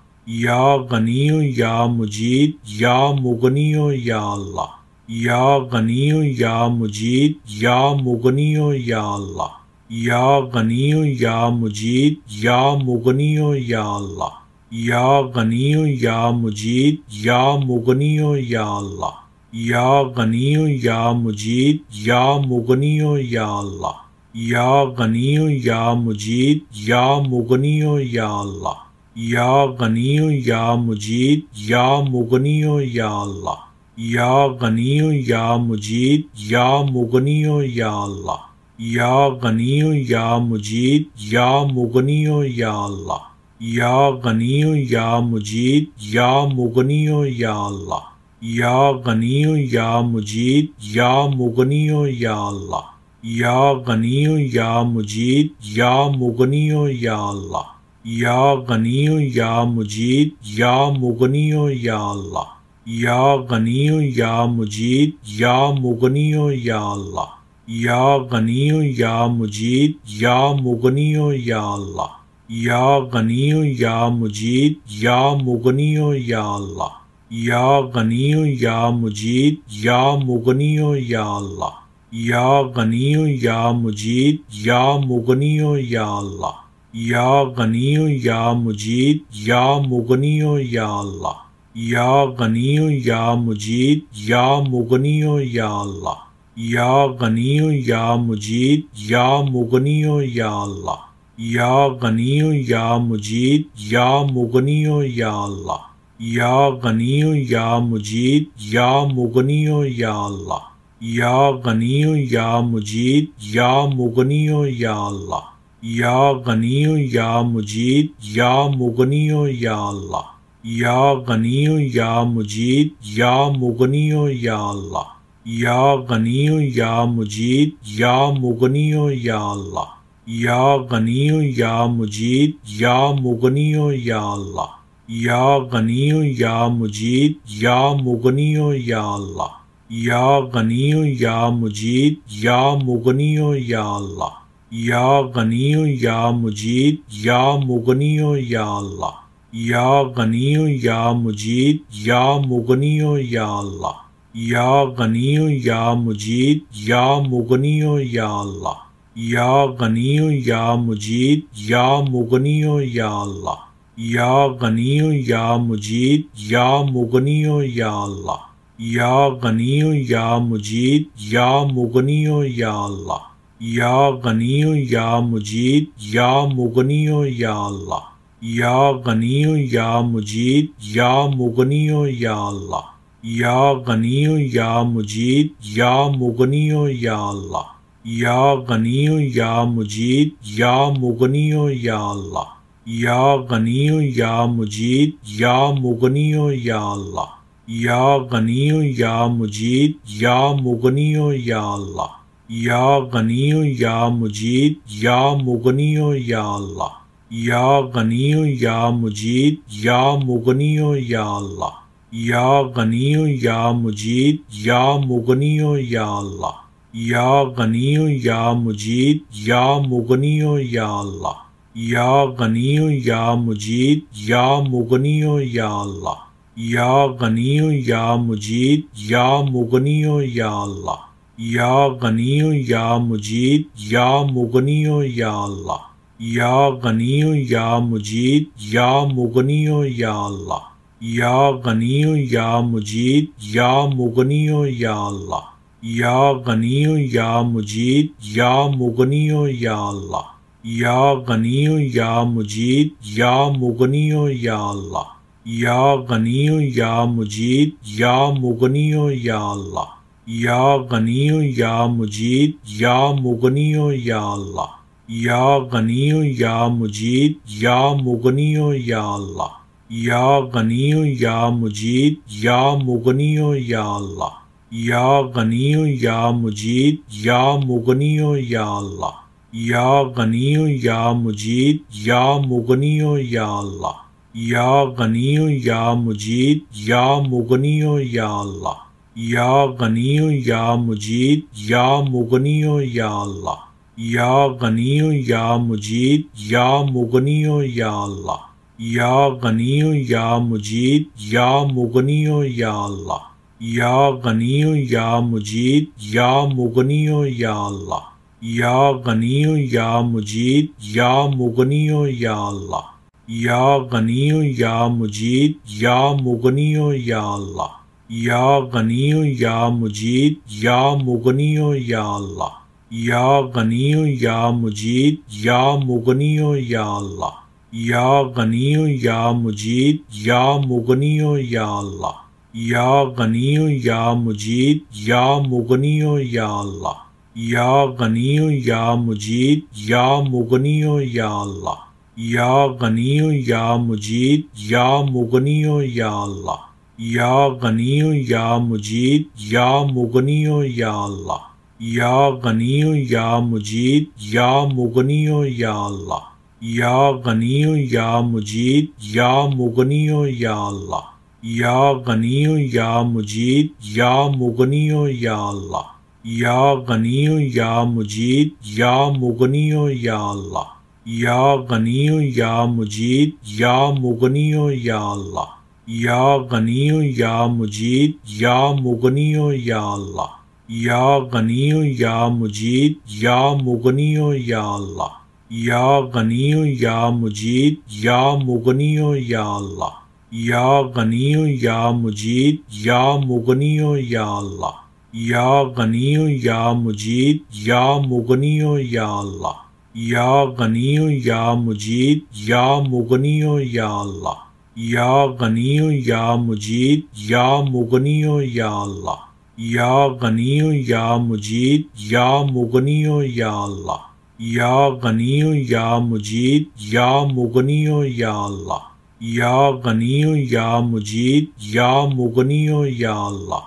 या गनी या मुजीद या मुगनी या अल्लाह या गनी या मुजीद या मुगनी या अल्लाह या गनी या मुजीद या मुगनी या अल्लाह या गनी या मुजीद या मुगनी या अल्लाह या गनी या मुजीद या मुगनी या अल्लाह या गनी या मुजीद या मुगनी या अल्लाह या गनी या मुजीद या मुगनी या अल्लाह या गनी या मुजीद या मुगनी या अल्लाह या गनी या मुजीद या मुगनी या अल्लाह या गनी या मुजीद या मुगनी या अल्लाह या गनी या मुजीद या मुगनी या अल्लाह या गनी या मुजीद या मुगनी या अल्लाह या गनी या मुजीद या मुगनी या अल्लाह या गनी या मुजीद या मुगनी या अल्लाह या गनी या मुजीद या मुगनी या अल्लाह या गनी या मुजीद या मुगनी या अल्लाह या गनी या मुजीद या मुगनी या अल्लाह या गनी या मुजीद या मुगनी या अल्लाह या गनी या मुजीद या मुगनी या अल्लाह या गनी या मुजीद या मुगनी या अल्लाह या गनी या मुजीद या मुगनी या अल्लाह या गनी या मुजीद या मुगनी या अल्लाह या गनी या मुजीद या मुगनी या अल्लाह या गनी या मुजीद या मुगनी या अल्लाह या गनी या मुजीद या मुगनी या अल्लाह या गनी या मुजीद या मुगनी या अल्लाह या गनी या मुजीद या मुगनी या अल्लाह या गनी या मुजीद या मुगनी या अल्लाह या गनी या मुजीद या मुगनी या अल्लाह या गनी या मुजीद या मुगनी या अल्लाह या गनी या मुजीद या मुगनी या अल्लाह या गनी या मुजीद या मुगनी या अल्लाह या गनी या मुजीद या मुगनी या अल्लाह या गनी या मुजीद या मुगनी या अल्लाह या गनी या मुजीद या मुगनियो या अल्लाह या गनी या मुजीद या मुगनियो या अल्लाह या गनी या मुजीद या मुगनियो या अल्लाह या गनी या मुजीद या मुगनी या अल्लाह या गनी या मुजीद या मुगनी या अल्लाह या गनी या मुजीद या मुगनी या अल्लाह या गनी या मुजीद या मुगनी या अल्लाह या गनी या मुजीद या मुगनी या अल्लाह या गनी या मुजीद या मुगनी या अल्लाह या गनी या मुजीद या मुगनी या अल्लाह या गनी या मुजीद या मुगनी या अल्लाह या गनी या मुजीद या मुगनी या अल्लाह या गनी या मुजीद या मुगनी या अल्लाह या गनी या मुजीद या मुगनी या अल्लाह या गनी या मुजीद या मुगनी या अल्लाह या गनी या मुजीद या मुगनी या अल्लाह या गनी या मुजीद या मुगनी या अल्लाह या गनी या मुजीद या मुगनी या अल्लाह या गनी या मुजीद या मुगनी या अल्लाह या गनी या मुजीद या मुगनी या अल्लाह या गनी या मुजीद या मुगनी या अल्लाह या गनी या मुजीद या मुगनी या अल्लाह या गनी या मुजीद या मुगनी या अल्लाह या गनी या मुजीद या मुगनी या अल्लाह या गनी या मुजीद या मुगनी या अल्लाह या गनी या मुजीद या मुगनी या अल्लाह या गनी या मुजीद या मुगनी या अल्लाह या गनी या मुजीद या मुगनी या अल्लाह या गनी या मुजीद या मुगनी या अल्लाह या गनी या मुजीद या मुगनी या अल्लाह या गनी या मुजीद या मुगनी या अल्लाह या गनी या मुजीद या मुगनी या अल्लाह या गनी या मुजीद या मुगनी या अल्लाह या गनियो या मुजीद या मुगनी या अल्लाह या गनियो या मुजीद या मुगनियो या अल्लाह या गनियो या मुजीद या मुगनियो या अल्लाह या गनियो या मुजीद या मुगनियो या अल्लाह या गनियो या मुजीद या मुगनियो या अल्लाह या गनियो या मुजीद या मुगनियो या अल्लाह या गनी या मुजीद या मुगनी या अल्लाह या गनी या मुजीद या मुगनी या अल्लाह या गनी या मुजीद या मुगनी या अल्लाह या गनी या मुजीद या मुगनी या अल्लाह या गनी या मुजीद या मुगनी या अल्लाह या गनी या मुजीद या मुगनी या अल्लाह या गनी या मुजीद या मुगनी या अल्लाह या गनी या मुजीद या मुगनी या अल्लाह या गनी या मुजीद या मुगनी या अल्लाह या गनी या मुजीद या मुगनी या अल्लाह या गनी या मुजीद या मुगनी या अल्लाह या गनी या मुजीद या मुगनी या अल्लाह या गनी या मुजीद या मुगनी या अल्लाह या गनी या मुजीद या मुगनी या अल्लाह या गनी या मुजीद या मुगनी या अल्लाह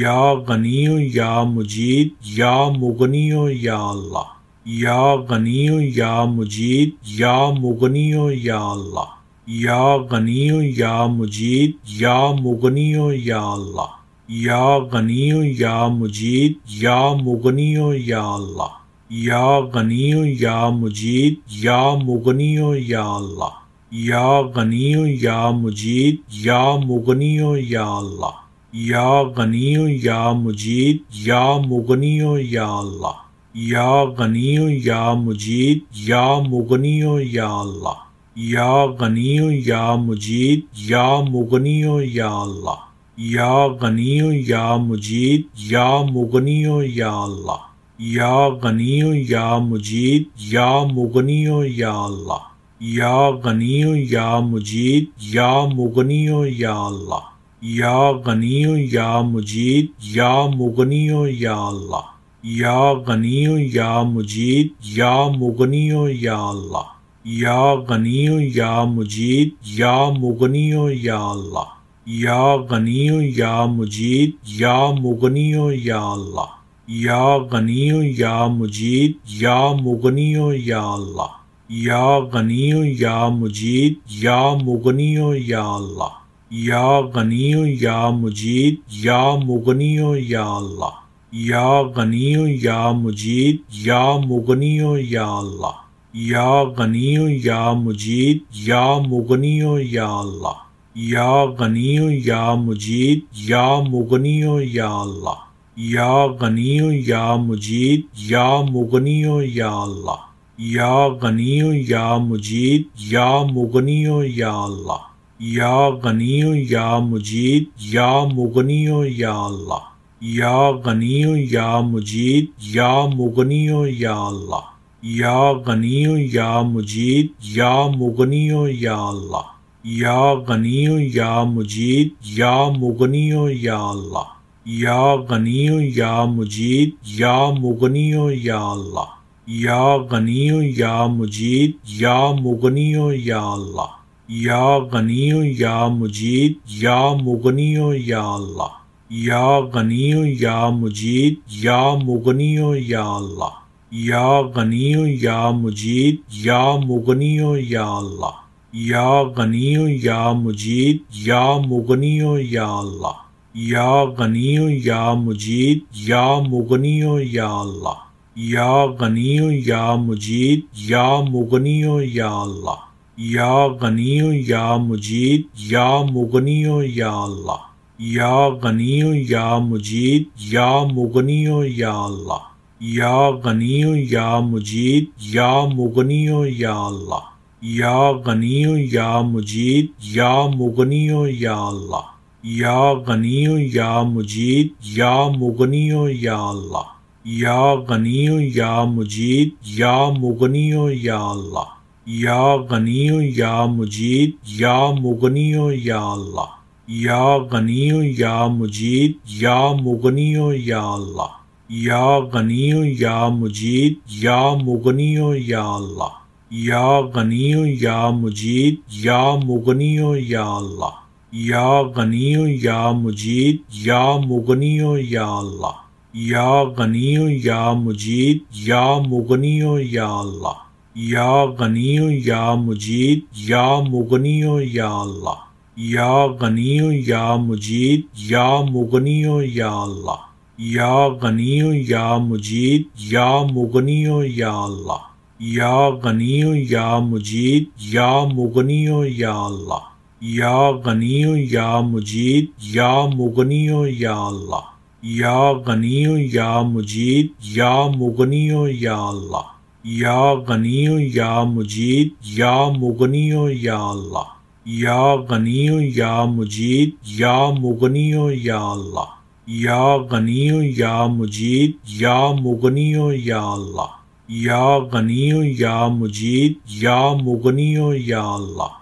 या गनी या मुजीद या मुगनी या अल्लाह या गनी या मुजीद या मुगनी या अल्लाह या गनी या मुजीद या मुगनी या अल्लाह या गनी या मुजीद या मुगनी या अल्लाह या गनी या मुजीद या मुगनी या अल्लाह या गनी या मुजीद या मुगनी या अल्लाह या गनी या मुजीद या मुगनी या अल्लाह या गनी या मुजीद या मुगनी या अल्लाह या गनी या मुजीद या मुगनी या अल्लाह या गनी या मुजीद या मुगनी या अल्लाह या गनी या मुजीद या मुगनी या अल्लाह या गनी या मुजीद या मुगनी या अल्लाह या गनी या मुजीद या मुगनी या अल्लाह या गनी या मुजीद या मुगनी या अल्लाह या गनी या मुजीद या मुगनी या अल्लाह या गनी या मुजीद या मुगनी या अल्लाह या गनी या मुजीद या मुगनी या अल्लाह या गनी या मुजीद या मुगनी या अल्लाह या गनी या मुजीद या मुगनी या अल्लाह या गनी या मुजीद या मुगनी या अल्लाह या गनी या मुजीद या मुगनी या अल्लाह या गनी या मुजीद या मुगनी या अल्लाह या गनी या मुजीद या मुगनी या अल्लाह या गनी या मुजीद या मुगनी या अल्लाह या गनी या मुजीद या मुगनी या अल्लाह या गनी या मुजीद या मुगनी या अल्लाह या गनी या मुजीद या मुगनी या अल्लाह या गनी या मुजीद या मुगनी या अल्लाह या गनी या मुजीद या मुगनी या अल्लाह या गनी या मुजीद या मुगनी या अल्लाह या गनी या मुजीद या मुगनी या अल्लाह या गनी या मुजीद या मुगनी या अल्लाह या गनी या मुजीद या मुगनी या अल्लाह या गनी या मुजीद या मुगनी या अल्लाह या गनी या मुजीद या मुगनी या अल्लाह या गनी या मुजीद या मुगनी या अल्लाह या गनी या मुजीद या मुगनी या अल्लाह या गनी या मुजीद या मुगनी या अल्लाह या गनी या मुजीद या मुगनी या अल्लाह या गनी या मुजीद या मुगनी या अल्लाह या गनी या मुजीद या मुगनी या अल्लाह या गनी या मुजीद या मुगनी या अल्लाह या गनी या मुजीद या मुगनी या अल्लाह या गनी या मुजीद या मुगनी या अल्लाह या गनी या मुजीद या मुगनी या अल्लाह या गनी या मुजीद या मुगनी या अल्लाह या गनी या मुजीद या मुगनी या अल्लाह या गनी या मुजीद या मुगनी या अल्लाह या गनी या मुजीद या मुगनी या अल्लाह या गनी या मुजीद या मुगनी या अल्लाह या गनी या मुजीद या मुगनी या अल्लाह या गनी या मुजीद या मुगनी या अल्लाह या गनी या मुजीद या मुगनी या अल्लाह या गनी या मुजीद या मुगनी या अल्लाह या गनी या मुजीद या मुगनी या अल्लाह या गनी या मुजीद या मुगनी या अल्लाह या गनी या मुजीद या मुगनी या अल्लाह या गनी या मुजीद या मुगनी या अल्लाह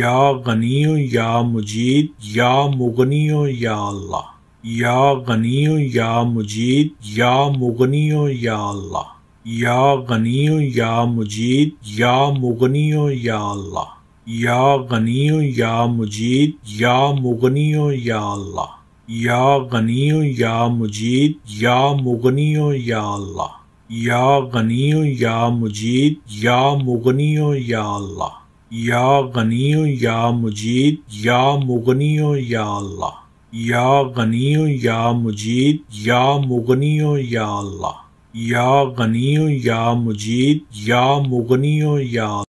या गनी या मुजीद या मुगनी या अल्लाह या गनी या मुजीद या मुगनी या अल्लाह या गनी या मुजीद या मुगनी या अल्लाह या गनी या मुजीद या मुगनी या अल्लाह या गनी या मुजीद या मुगनी या अल्लाह या गनी या मुजीद या मुगनी या अल्लाह या गनी या मुजीद या मुगनी या अल्लाह या गनी या मुजीद या मुगनी या अल्लाह या गनी या मुजीद या मुगनी या